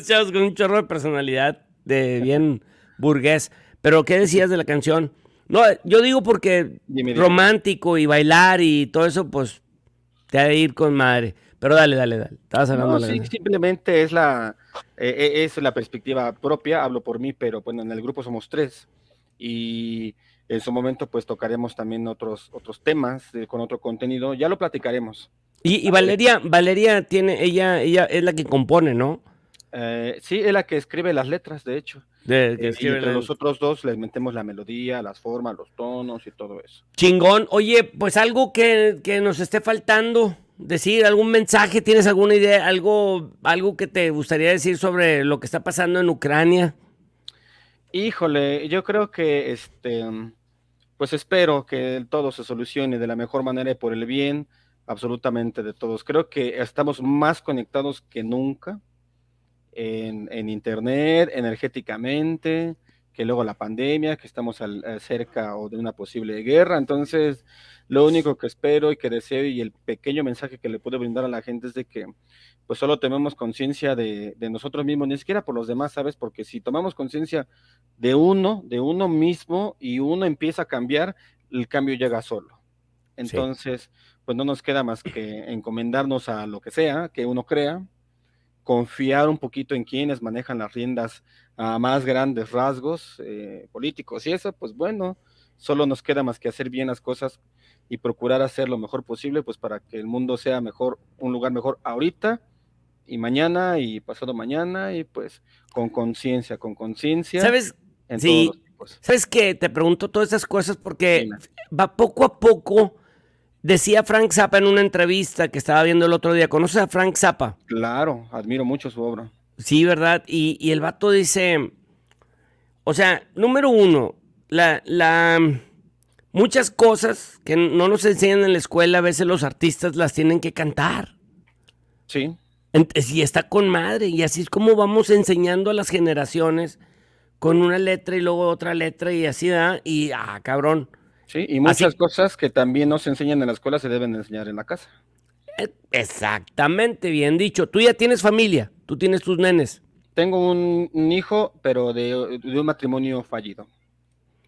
chavas con un chorro de personalidad de bien burgués. Pero, ¿qué decías de la canción? No, yo digo porque romántico y bailar y todo eso, pues te ha de ir con madre. Pero dale, dale, dale. sí, simplemente es la, eh, eh, es la perspectiva propia, hablo por mí, pero bueno, en el grupo somos tres. Y en su momento, pues tocaremos también otros, otros temas eh, con otro contenido. Ya lo platicaremos. Y, y Valeria, Valeria tiene, ella, ella es la que compone, ¿no? Eh, sí, es la que escribe las letras, de hecho. Eh, y entre los otros dos les metemos la melodía, las formas, los tonos y todo eso. Chingón. Oye, pues algo que, que nos esté faltando decir, algún mensaje, ¿tienes alguna idea, algo, algo que te gustaría decir sobre lo que está pasando en Ucrania? Híjole, yo creo que este, pues espero que todo se solucione de la mejor manera y por el bien absolutamente de todos. Creo que estamos más conectados que nunca en, internet, energéticamente, que luego la pandemia, que estamos eh, cerca o de una posible guerra. Entonces, lo único que espero y que deseo y el pequeño mensaje que le puedo brindar a la gente es de que pues solo tenemos conciencia de, nosotros mismos, ni siquiera por los demás, ¿sabes? Porque si tomamos conciencia de uno, de uno mismo y uno empieza a cambiar, el cambio llega solo. Entonces, pues no nos queda más que encomendarnos a lo que sea que uno crea, confiar un poquito en quienes manejan las riendas a más grandes rasgos eh, políticos y eso, pues bueno, solo nos queda más que hacer bien las cosas y procurar hacer lo mejor posible, pues para que el mundo sea mejor, un lugar mejor ahorita y mañana y pasado mañana y pues con conciencia, con conciencia. ¿Sabes? En sí. ¿Sabes qué? Te pregunto todas esas cosas porque va poco a poco Decía Frank Zappa en una entrevista que estaba viendo el otro día. ¿Conoces a Frank Zappa? Claro, admiro mucho su obra. Sí, ¿verdad? Y, el vato dice, o sea, número uno, la, la, muchas cosas que no nos enseñan en la escuela, a veces los artistas las tienen que cantar. Sí. Y está con madre, y así es como vamos enseñando a las generaciones con una letra y luego otra letra y así da, y ah, cabrón. Sí, y muchas cosas que también no se enseñan en la escuela se deben enseñar en la casa. Eh, exactamente, bien dicho. Tú ya tienes familia, tú tienes tus nenes. Tengo un, hijo, pero de, un matrimonio fallido.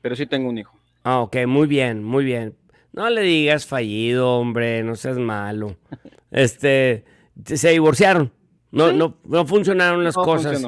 Pero sí tengo un hijo. Ah, ok, muy bien, muy bien. No le digas fallido, hombre, no seas malo. <laughs> este, se divorciaron. No, no, no funcionaron las cosas.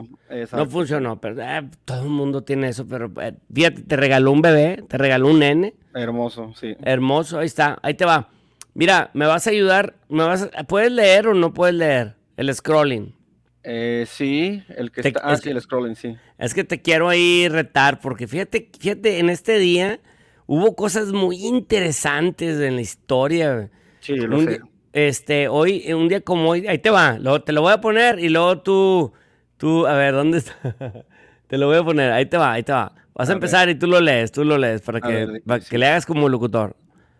No funcionó. Pero, eh, todo el mundo tiene eso, pero eh, fíjate, te regaló un bebé, te regaló un nene. Hermoso, sí. Hermoso, ahí está, ahí te va. Mira, me vas a ayudar, me vas ¿puedes leer o no puedes leer el scrolling? Eh, sí, el que está... Ah, el scrolling, sí. Es que te quiero ahí retar, porque fíjate, fíjate, en este día hubo cosas muy interesantes en la historia. Sí, lo sé. Este, hoy, eh, un día como hoy, ahí te va, luego te lo voy a poner y luego tú, tú, a ver, ¿dónde está? <laughs> te lo voy a poner, ahí te va, ahí te va. Vas a, empezar y tú lo lees, tú lo lees, para, que, que le hagas como locutor.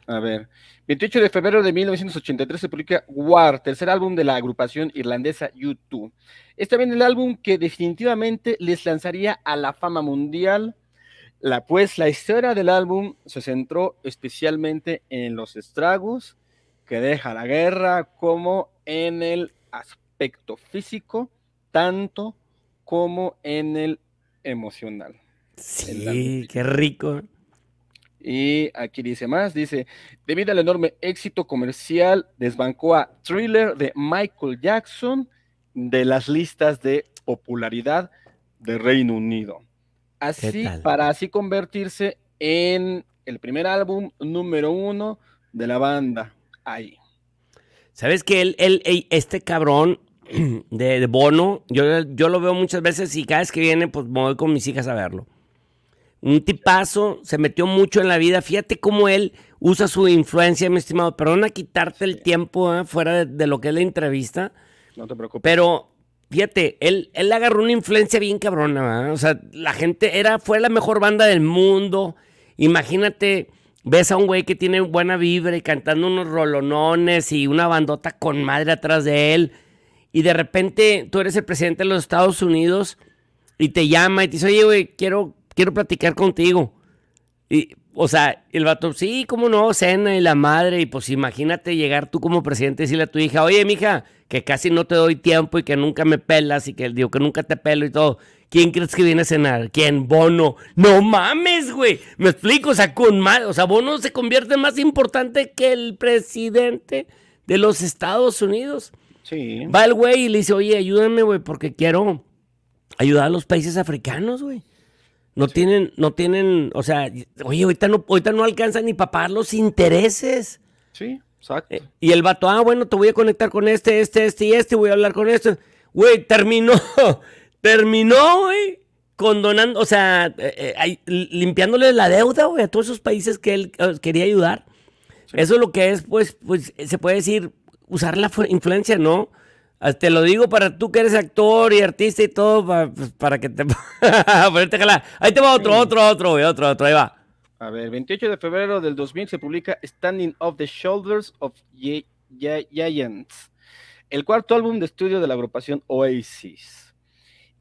A ver. 28 de febrero de 1983 se publica War, tercer álbum de la agrupación irlandesa U2. Es también el álbum que definitivamente les lanzaría a la fama mundial. La, pues la historia del álbum se centró especialmente en los estragos que deja la guerra como en el aspecto físico, tanto como en el emocional. Sí, qué rico. Y aquí dice más, dice, debido al enorme éxito comercial, desbancó a Thriller de Michael Jackson de las listas de popularidad de Reino Unido. Así, para así convertirse en el primer álbum número uno de la banda, ahí. ¿Sabes que él, este cabrón <clears throat> de, Bono, yo, yo lo veo muchas veces y cada vez que viene, pues me voy con mis hijas a verlo. Un tipazo, se metió mucho en la vida. Fíjate cómo él usa su influencia, mi estimado. Perdona quitarte el tiempo ¿eh? fuera de, lo que es la entrevista. No te preocupes. Pero fíjate, él, él agarró una influencia bien cabrona. O sea, la gente era, fue la mejor banda del mundo. Imagínate ves a un güey que tiene buena vibra y cantando unos rolonones y una bandota con madre atrás de él. Y de repente tú eres el presidente de los Estados Unidos y te llama y te dice, oye, güey, quiero, quiero platicar contigo. Y, o sea, el vato, sí, cómo no, cena y la madre, y pues imagínate llegar tú como presidente y decirle a tu hija, oye, mija, que casi no te doy tiempo y que nunca me pelas y que digo que nunca te pelo y todo. ¿Quién crees que viene a cenar? ¿Quién? Bono. No mames, güey. Me explico, o sea, con mal, o sea, Bono se convierte más importante que el presidente de los Estados Unidos. Sí. Va el güey y le dice, oye, ayúdame, güey, porque quiero ayudar a los países africanos, güey. No tienen, no tienen, o sea, oye, ahorita no, ahorita no alcanzan ni para pagar los intereses. Sí, exacto. Eh, y el vato, ah, bueno, te voy a conectar con este, este, este y este, voy a hablar con este. Güey, terminó, <laughs> terminó, güey, condonando, o sea, eh, eh, limpiándole la deuda, güey, a todos esos países que él quería ayudar. Eso es lo que es, pues, pues, se puede decir, usar la influencia, ¿no? Ah, te lo digo para tú que eres actor y artista y todo, pues, para, que te... <laughs> Ahí te va otro, otro, otro, otro, otro, ahí va. A ver, 28 de febrero del 2000 se publica Standing Off the Shoulders of Giants, el cuarto álbum de estudio de la agrupación Oasis.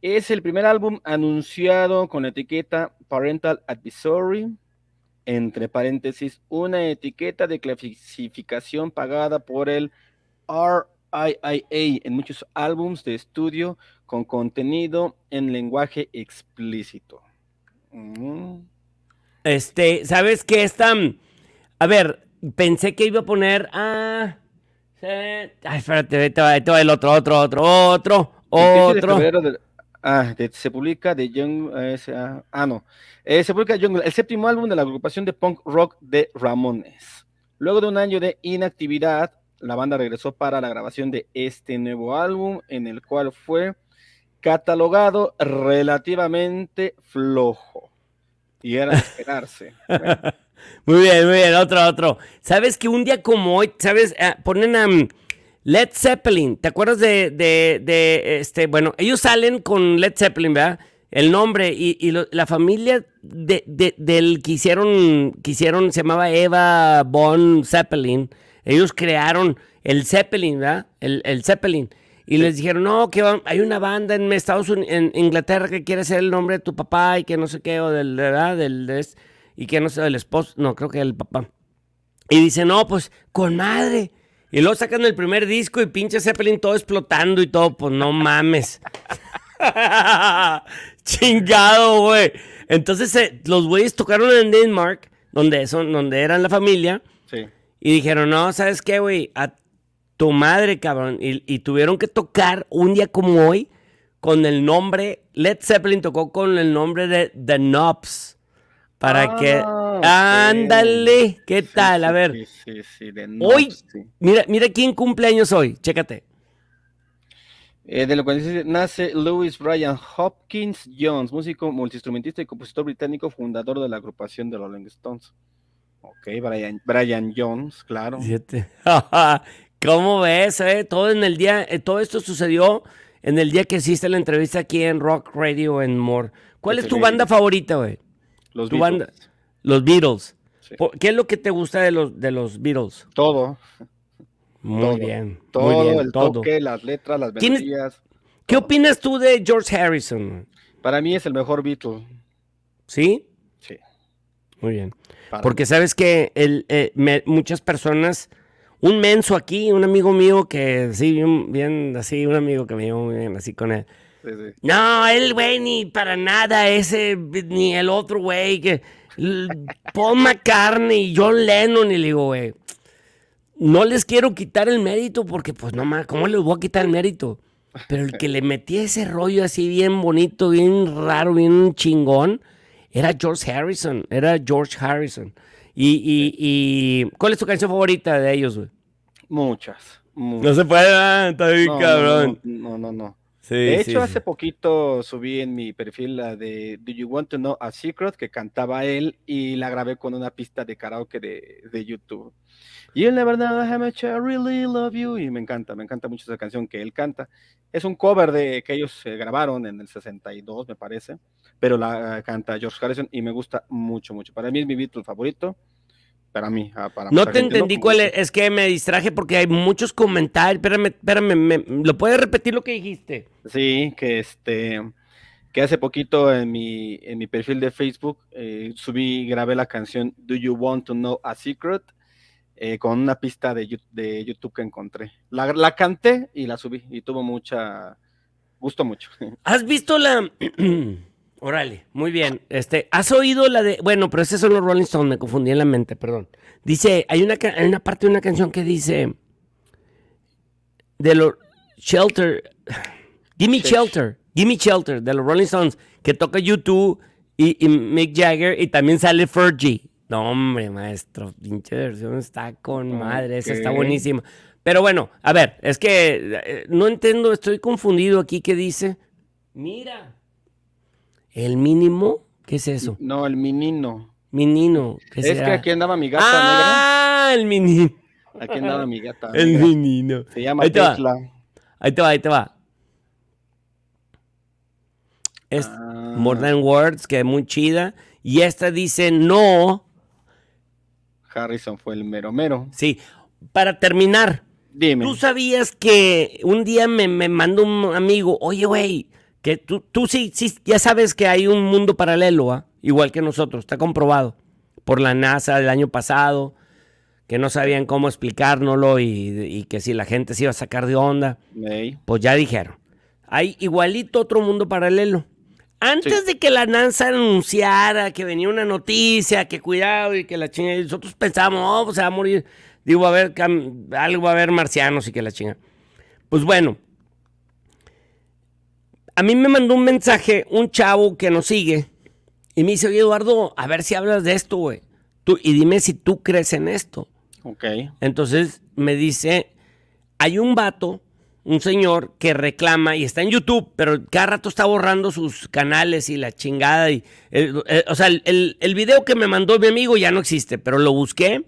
Es el primer álbum anunciado con etiqueta Parental Advisory, entre paréntesis, una etiqueta de clasificación pagada por el R en muchos álbums de estudio con contenido en lenguaje explícito. Mm. Este, ¿sabes qué están? Mm, a ver, pensé que iba a poner a. Ah, ay, espérate, todo el otro, otro, otro, otro, otro. ah, se publica de ah, ah, no. Eh, se publica el séptimo álbum de la agrupación de punk rock de Ramones. Luego de un año de inactividad, la banda regresó para la grabación de este nuevo álbum, en el cual fue catalogado relativamente flojo. Y era esperarse. <laughs> Muy bien, muy bien, otro, otro. ¿Sabes que un día como hoy, sabes, eh, ponen a mm, Led Zeppelin, ¿te acuerdas de, este, bueno, ellos salen con Led Zeppelin, ¿verdad? El nombre y, la familia del que hicieron, que se llamaba Eva Von Zeppelin, ellos crearon el Zeppelin, ¿verdad? El, Zeppelin. Y les dijeron, no, que hay una banda en Estados Unidos, en Inglaterra que quiere ser el nombre de tu papá y que no sé qué, o del, ¿verdad? Del, este, y que no sé, del esposo, no, creo que el papá. Y dice, no, pues, con madre. Y luego sacan el primer disco y pinche Zeppelin todo explotando y todo, pues no mames. <laughs> Chingado, güey. Entonces eh, los güeyes tocaron en Denmark, donde, son, donde eran la familia. Sí. Y dijeron, no, ¿sabes qué, güey? A tu madre, cabrón. Y, tuvieron que tocar un día como hoy con el nombre, Led Zeppelin tocó con el nombre de The Knobs. Para ah, que... Ándale, ¿qué tal? a ver. Sí, sí, The Knobs, hoy, mira, mira quién cumpleaños hoy, chécate. Eh, de lo que dice, nace Louis Bryan Hopkins Jones, músico, multiinstrumentista y compositor británico, fundador de la agrupación de Rolling Stones. Ok, Brian, Jones, claro. <laughs> ¿Cómo ves? Eh? Todo en el día, eh, todo esto sucedió en el día que hiciste la entrevista aquí en Rock Radio en More. ¿Cuál es tu banda favorita, güey? Los Beatles. los Beatles. ¿Qué es lo que te gusta de los, de los Beatles? Todo. Muy bien. Todo, el toque, las letras, las melodías. ¿Qué opinas tú de George Harrison? Para mí es el mejor Beatle. ¿Sí? Muy bien. Porque sabes que el, eh, muchas personas, un menso aquí, un amigo mío que sí, bien, así, un amigo que me llevo muy bien así con él. No, el güey ni para nada, ese, ni el otro güey que... Paul McCartney y John Lennon y le digo, güey, no les quiero quitar el mérito porque pues no más, ¿cómo les voy a quitar el mérito? Pero el que le metía ese rollo así bien bonito, bien raro, bien chingón, era George Harrison, era George Harrison. Y, ¿cuál es tu canción favorita de ellos, güey? Muchas, No se puede, ah, está bien cabrón. No, no, no. de hecho, hace poquito subí en mi perfil la de Do You Want to Know a Secret que cantaba él y la grabé con una pista de karaoke de, YouTube. Y never la verdad, much I really love you. Y me encanta, me encanta mucho esa canción que él canta. Es un cover de que ellos eh, grabaron en el 62, me parece pero la eh, canta George Harrison y me gusta mucho, mucho. Para mí es mi Beatle favorito. Para mí, ah, para No te entendí cuál es, es que me distraje porque hay muchos comentarios. Espérame, espérame, ¿lo puedes repetir lo que dijiste? Sí, que este que hace poquito en mi, en mi perfil de Facebook eh, subí, grabé la canción Do You Want to Know a Secret eh, con una pista de, YouTube que encontré. La, la, canté y la subí y tuvo mucha, gusto mucho. <laughs> ¿Has visto la, <clears throat> Órale, muy bien. Este, ¿has oído la de? Bueno, pero ese son los Rolling Stones, me confundí en la mente, perdón. Dice, hay una, una parte de una canción que dice de los Shelter, <sighs> Gimme Shelter, Gimme Shelter de los Rolling Stones que toca YouTube y, Mick Jagger y también sale Fergie. No, hombre, maestro, pinche versión está con madre, esa está buenísima. Pero bueno, a ver, es que eh, no entiendo, estoy confundido aquí que dice. Mira. ¿El mínimo? ¿Qué es eso? No, el minino. minino. ¿qué es que aquí andaba mi gata ah, negra. Ah, el minino. Aquí andaba mi gata. El minino. Se llama Tesla. Ahí te va, ahí te va. Es ah. Modern Words, que es muy chida. Y esta dice no. Harrison fue el mero mero. Sí. Para terminar, Dime. ¿tú sabías que un día me, me mandó un amigo, oye, güey, que tú, tú sí, sí, ya sabes que hay un mundo paralelo, ¿ah? igual que nosotros, está comprobado por la NASA del año pasado, que no sabían cómo explicárnoslo y, que si la gente se iba a sacar de onda. Pues ya dijeron, hay igualito otro mundo paralelo. Antes de que la NASA anunciara que venía una noticia, que cuidado y que la chinga, nosotros pensábamos, oh, pues se va a morir, digo, a ver, algo va a haber marcianos y que la chinga. Pues bueno, a mí me mandó un mensaje un chavo que nos sigue y me dice, oye Eduardo, a ver si hablas de esto, güey. Tú, y dime si tú crees en esto. Ok. Entonces me dice, hay un vato, un señor que reclama y está en YouTube, pero cada rato está borrando sus canales y la chingada. Y, eh, o sea, el, video que me mandó mi amigo ya no existe, pero lo busqué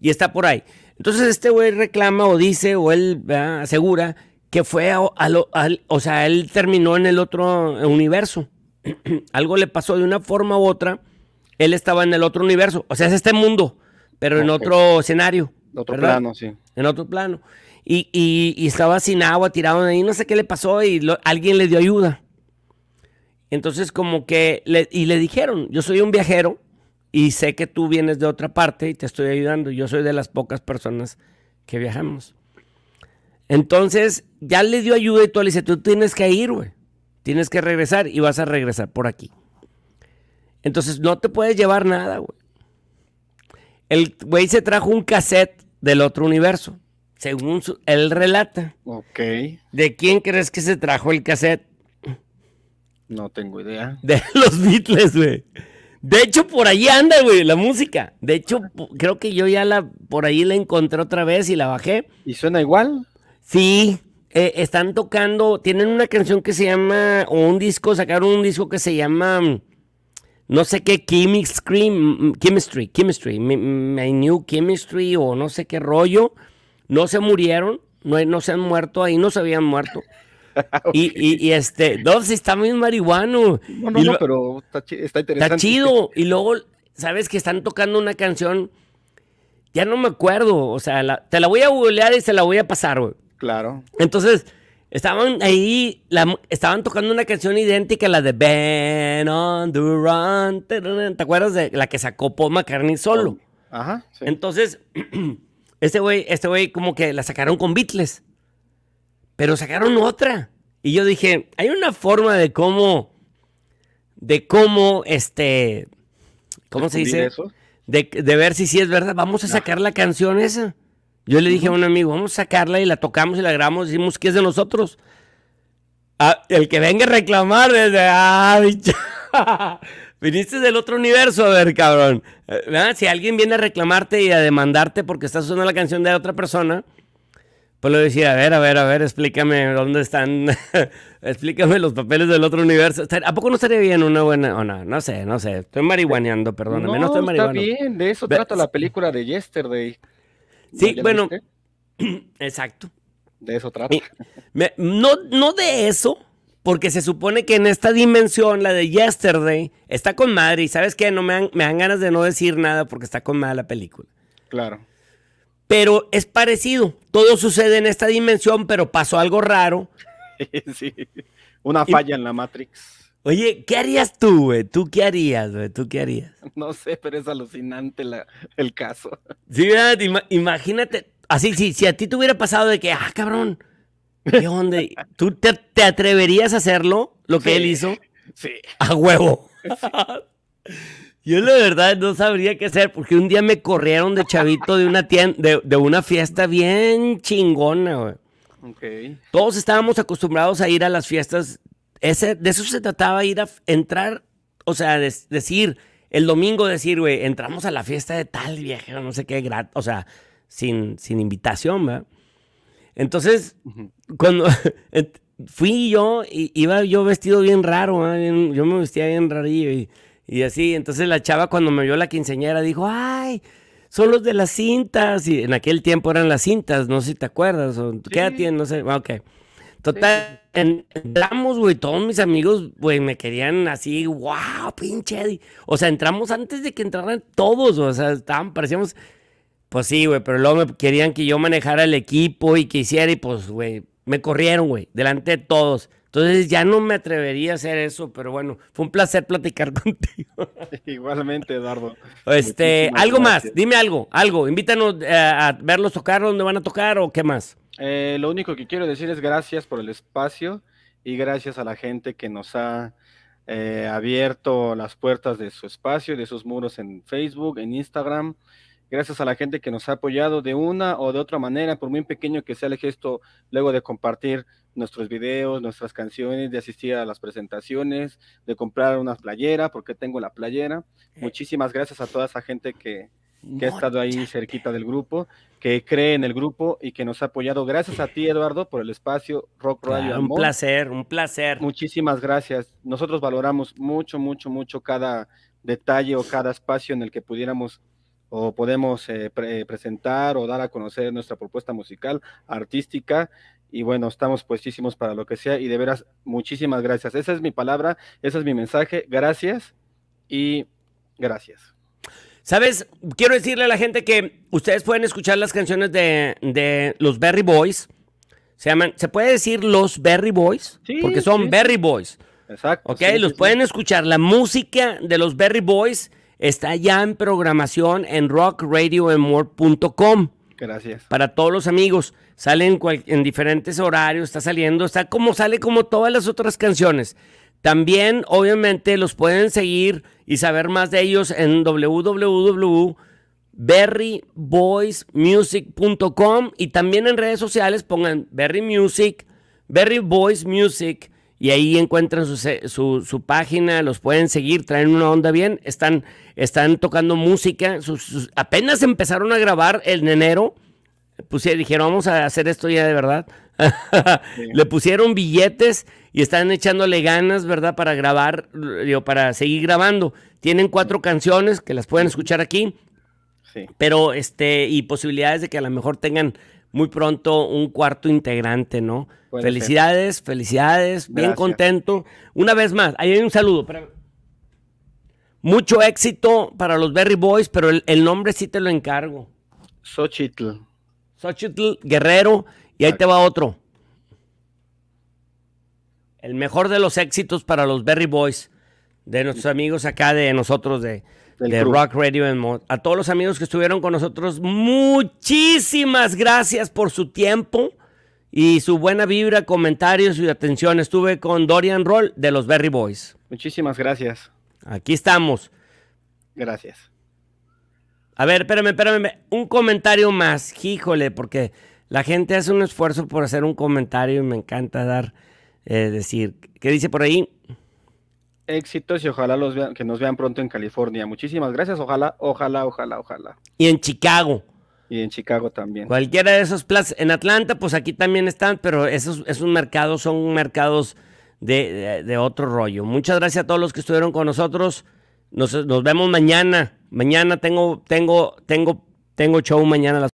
y está por ahí. Entonces este güey reclama o dice o él ah, asegura que fue, o sea, él terminó en el otro universo. <clears throat> Algo le pasó de una forma u otra. Él estaba en el otro universo. O sea, es este mundo, pero en otro escenario. En otro plano, sí. En otro plano. Y, estaba sin agua, tirado ahí, no sé qué le pasó y alguien le dio ayuda. Entonces como que, y le dijeron, yo soy un viajero y sé que tú vienes de otra parte y te estoy ayudando. Yo soy de las pocas personas que viajamos. Entonces, ya le dio ayuda y tú le dice, tú tienes que ir, güey. Tienes que regresar y vas a regresar por aquí. Entonces, no te puedes llevar nada, güey. El güey se trajo un cassette del otro universo, según él relata. Ok. ¿De quién crees que se trajo el cassette? No tengo idea. De <laughs> los Beatles, güey. De hecho, por ahí anda, güey, la música. De hecho, creo que yo ya la por ahí la encontré otra vez y la bajé. ¿Y suena igual? Sí, eh, están tocando, tienen una canción que se llama, o un disco, sacaron un disco que se llama, mm, no sé qué, Chemistry, mm, mm, Chemistry, Chemistry, My, New Chemistry o no sé qué rollo. No se murieron, no, se han muerto, ahí no se habían muerto. <laughs> y, este, no, si está muy marihuano. No, no, pero está, está interesante. Está chido. Y luego, sabes que están tocando una canción, ya no me acuerdo, o sea, te la voy a googlear y se la voy a pasar, güey. Claro. Entonces, estaban ahí, estaban tocando una canción idéntica a la de Ben on the Run. ¿Te acuerdas de la que sacó Paul McCartney solo? Ajá. Entonces, <clears throat> este güey, este güey como que la sacaron con Beatles. Pero sacaron otra. Y yo dije, hay una forma de cómo, de cómo, este, ¿cómo se dice? De, ver si sí es verdad. Vamos a sacar la canción esa. Yo le dije a un amigo, vamos a sacarla y la tocamos y la grabamos, decimos que es de nosotros. Ah, el que venga a reclamar desde. ¡Ah, <laughs> Viniste del otro universo, a ver, cabrón. Eh, si alguien viene a reclamarte y a demandarte porque estás usando la canción de otra persona, pues le decía, a ver, a ver, a ver, explícame dónde están, <laughs> explícame los papeles del otro universo. ¿A poco no estaría bien una buena, o no, no sé, no sé, estoy marihuaneando, perdón no, estoy marihuaneando. está bien, de eso trata la película de Yesterday. Sí, bueno, <clears throat> exacto. De eso trata. no, no de eso, porque se supone que en esta dimensión, la de Yesterday, está con madre. Y sabes qué, no me dan, me dan ganas de no decir nada porque está con madre la película. Claro. Pero es parecido. Todo sucede en esta dimensión, pero pasó algo raro. <laughs> sí. Una falla en la Matrix. Oye, ¿qué harías tú, güey? ¿Tú qué harías, güey? ¿Tú qué harías? <laughs> No sé, pero es alucinante la, el caso. Sí, imagínate, así, si a ti te hubiera pasado de que, ah, cabrón, ¿qué onda? <laughs> ¿Tú te, atreverías a hacerlo, lo que él hizo? Sí. A huevo. <laughs> Yo la verdad no sabría qué hacer porque un día me corrieron de chavito de una, tienda, de, una fiesta bien chingona, güey. Okay. Todos estábamos acostumbrados a ir a las fiestas ese, de eso se trataba ir a entrar, o sea, decir, el domingo decir, güey, entramos a la fiesta de tal viajero, no sé qué, gratis, o sea, sin, sin invitación, ¿va? Entonces, cuando <laughs> fui yo, y, iba yo vestido bien raro, yo me vestía bien rarillo y, y así, entonces la chava cuando me vio la quinceñera dijo, ay, son los de las cintas, y en aquel tiempo eran las cintas, no sé si te acuerdas, o qué edad no sé, ah, ok. Total, entramos, güey, todos mis amigos, güey, me querían así, wow, pinche O sea, entramos antes de que entraran todos, o sea, estaban, parecíamos, pues sí, güey, pero luego me querían que yo manejara el equipo y que hiciera, y pues, güey, me corrieron, güey, delante de todos. Entonces ya no me atrevería a hacer eso, pero bueno, fue un placer platicar <laughs> contigo. Igualmente, Eduardo. Este, algo más, dime algo, algo. Invítanos eh, a verlos tocar, dónde van a tocar o qué más. Eh, lo único que quiero decir es gracias por el espacio y gracias a la gente que nos ha eh, abierto las puertas de su espacio de sus muros en Facebook, en Instagram. Gracias a la gente que nos ha apoyado de una o de otra manera, por muy pequeño que sea el gesto, luego de compartir nuestros videos, nuestras canciones, de asistir a las presentaciones, de comprar una playera, porque tengo la playera. Eh. Muchísimas gracias a toda esa gente que, que ha estado ahí cerquita del grupo, que cree en el grupo y que nos ha apoyado. Gracias a ti, Eduardo, por el espacio Rock Radio. un placer, un placer. Muchísimas gracias. Nosotros valoramos mucho, mucho, mucho cada detalle o cada espacio en el que pudiéramos o podemos eh, eh, presentar o dar a conocer nuestra propuesta musical, artística. Y bueno, estamos puestísimos para lo que sea. Y de veras, muchísimas gracias. Esa es mi palabra, ese es mi mensaje. Gracias y gracias. ¿Sabes? Quiero decirle a la gente que ustedes pueden escuchar las canciones de, los Berry Boys. Se llaman, ¿se puede decir los Berry Boys? Porque son Berry Boys. Exacto. Ok, los pueden escuchar. La música de los Berry Boys está ya en programación en rockradioandmore.com. Gracias. Para todos los amigos. Salen en, en diferentes horarios, está saliendo, está como sale como todas las otras canciones. También, obviamente, los pueden seguir y saber más de ellos en www.berryboysmusic.com y también en redes sociales pongan Berry Music, Berry Music y ahí encuentran su, página, los pueden seguir, traen una onda bien, están, están tocando música, apenas empezaron a grabar en enero, pues dijeron, vamos a hacer esto ya de verdad, <laughs> Le pusieron billetes y están echándole ganas, ¿verdad? Para grabar, para seguir grabando. Tienen cuatro canciones que las pueden escuchar aquí. Sí. Pero, este, y posibilidades de que a lo mejor tengan muy pronto un cuarto integrante, ¿no? felicidades, felicidades, bien contento. Una vez más, ahí hay un saludo. Mucho éxito para los Berry Boys, pero el, nombre sí te lo encargo. Xochitl. Xochitl Guerrero y ahí te va otro. El mejor de los éxitos para los Berry Boys, de nuestros amigos acá de nosotros, de, Rock Radio. En Mod. A todos los amigos que estuvieron con nosotros, muchísimas gracias por su tiempo y su buena vibra, comentarios y atención. Estuve con Dorian Roll de los Berry Boys. Muchísimas gracias. Aquí estamos. Gracias. A ver, espérame, espérame. Un comentario más, híjole, porque la gente hace un esfuerzo por hacer un comentario y me encanta dar, eh, decir, ¿qué dice por ahí? Éxitos y ojalá los vean, que nos vean pronto en California. Muchísimas gracias, ojalá, ojalá, ojalá, ojalá. Y en Chicago. Y en Chicago también. Cualquiera de esos plazas. En Atlanta, pues aquí también están, pero esos, un mercados son mercados de, otro rollo. Muchas gracias a todos los que estuvieron con nosotros. Nos, nos vemos mañana. Mañana tengo, tengo, tengo, tengo show mañana a las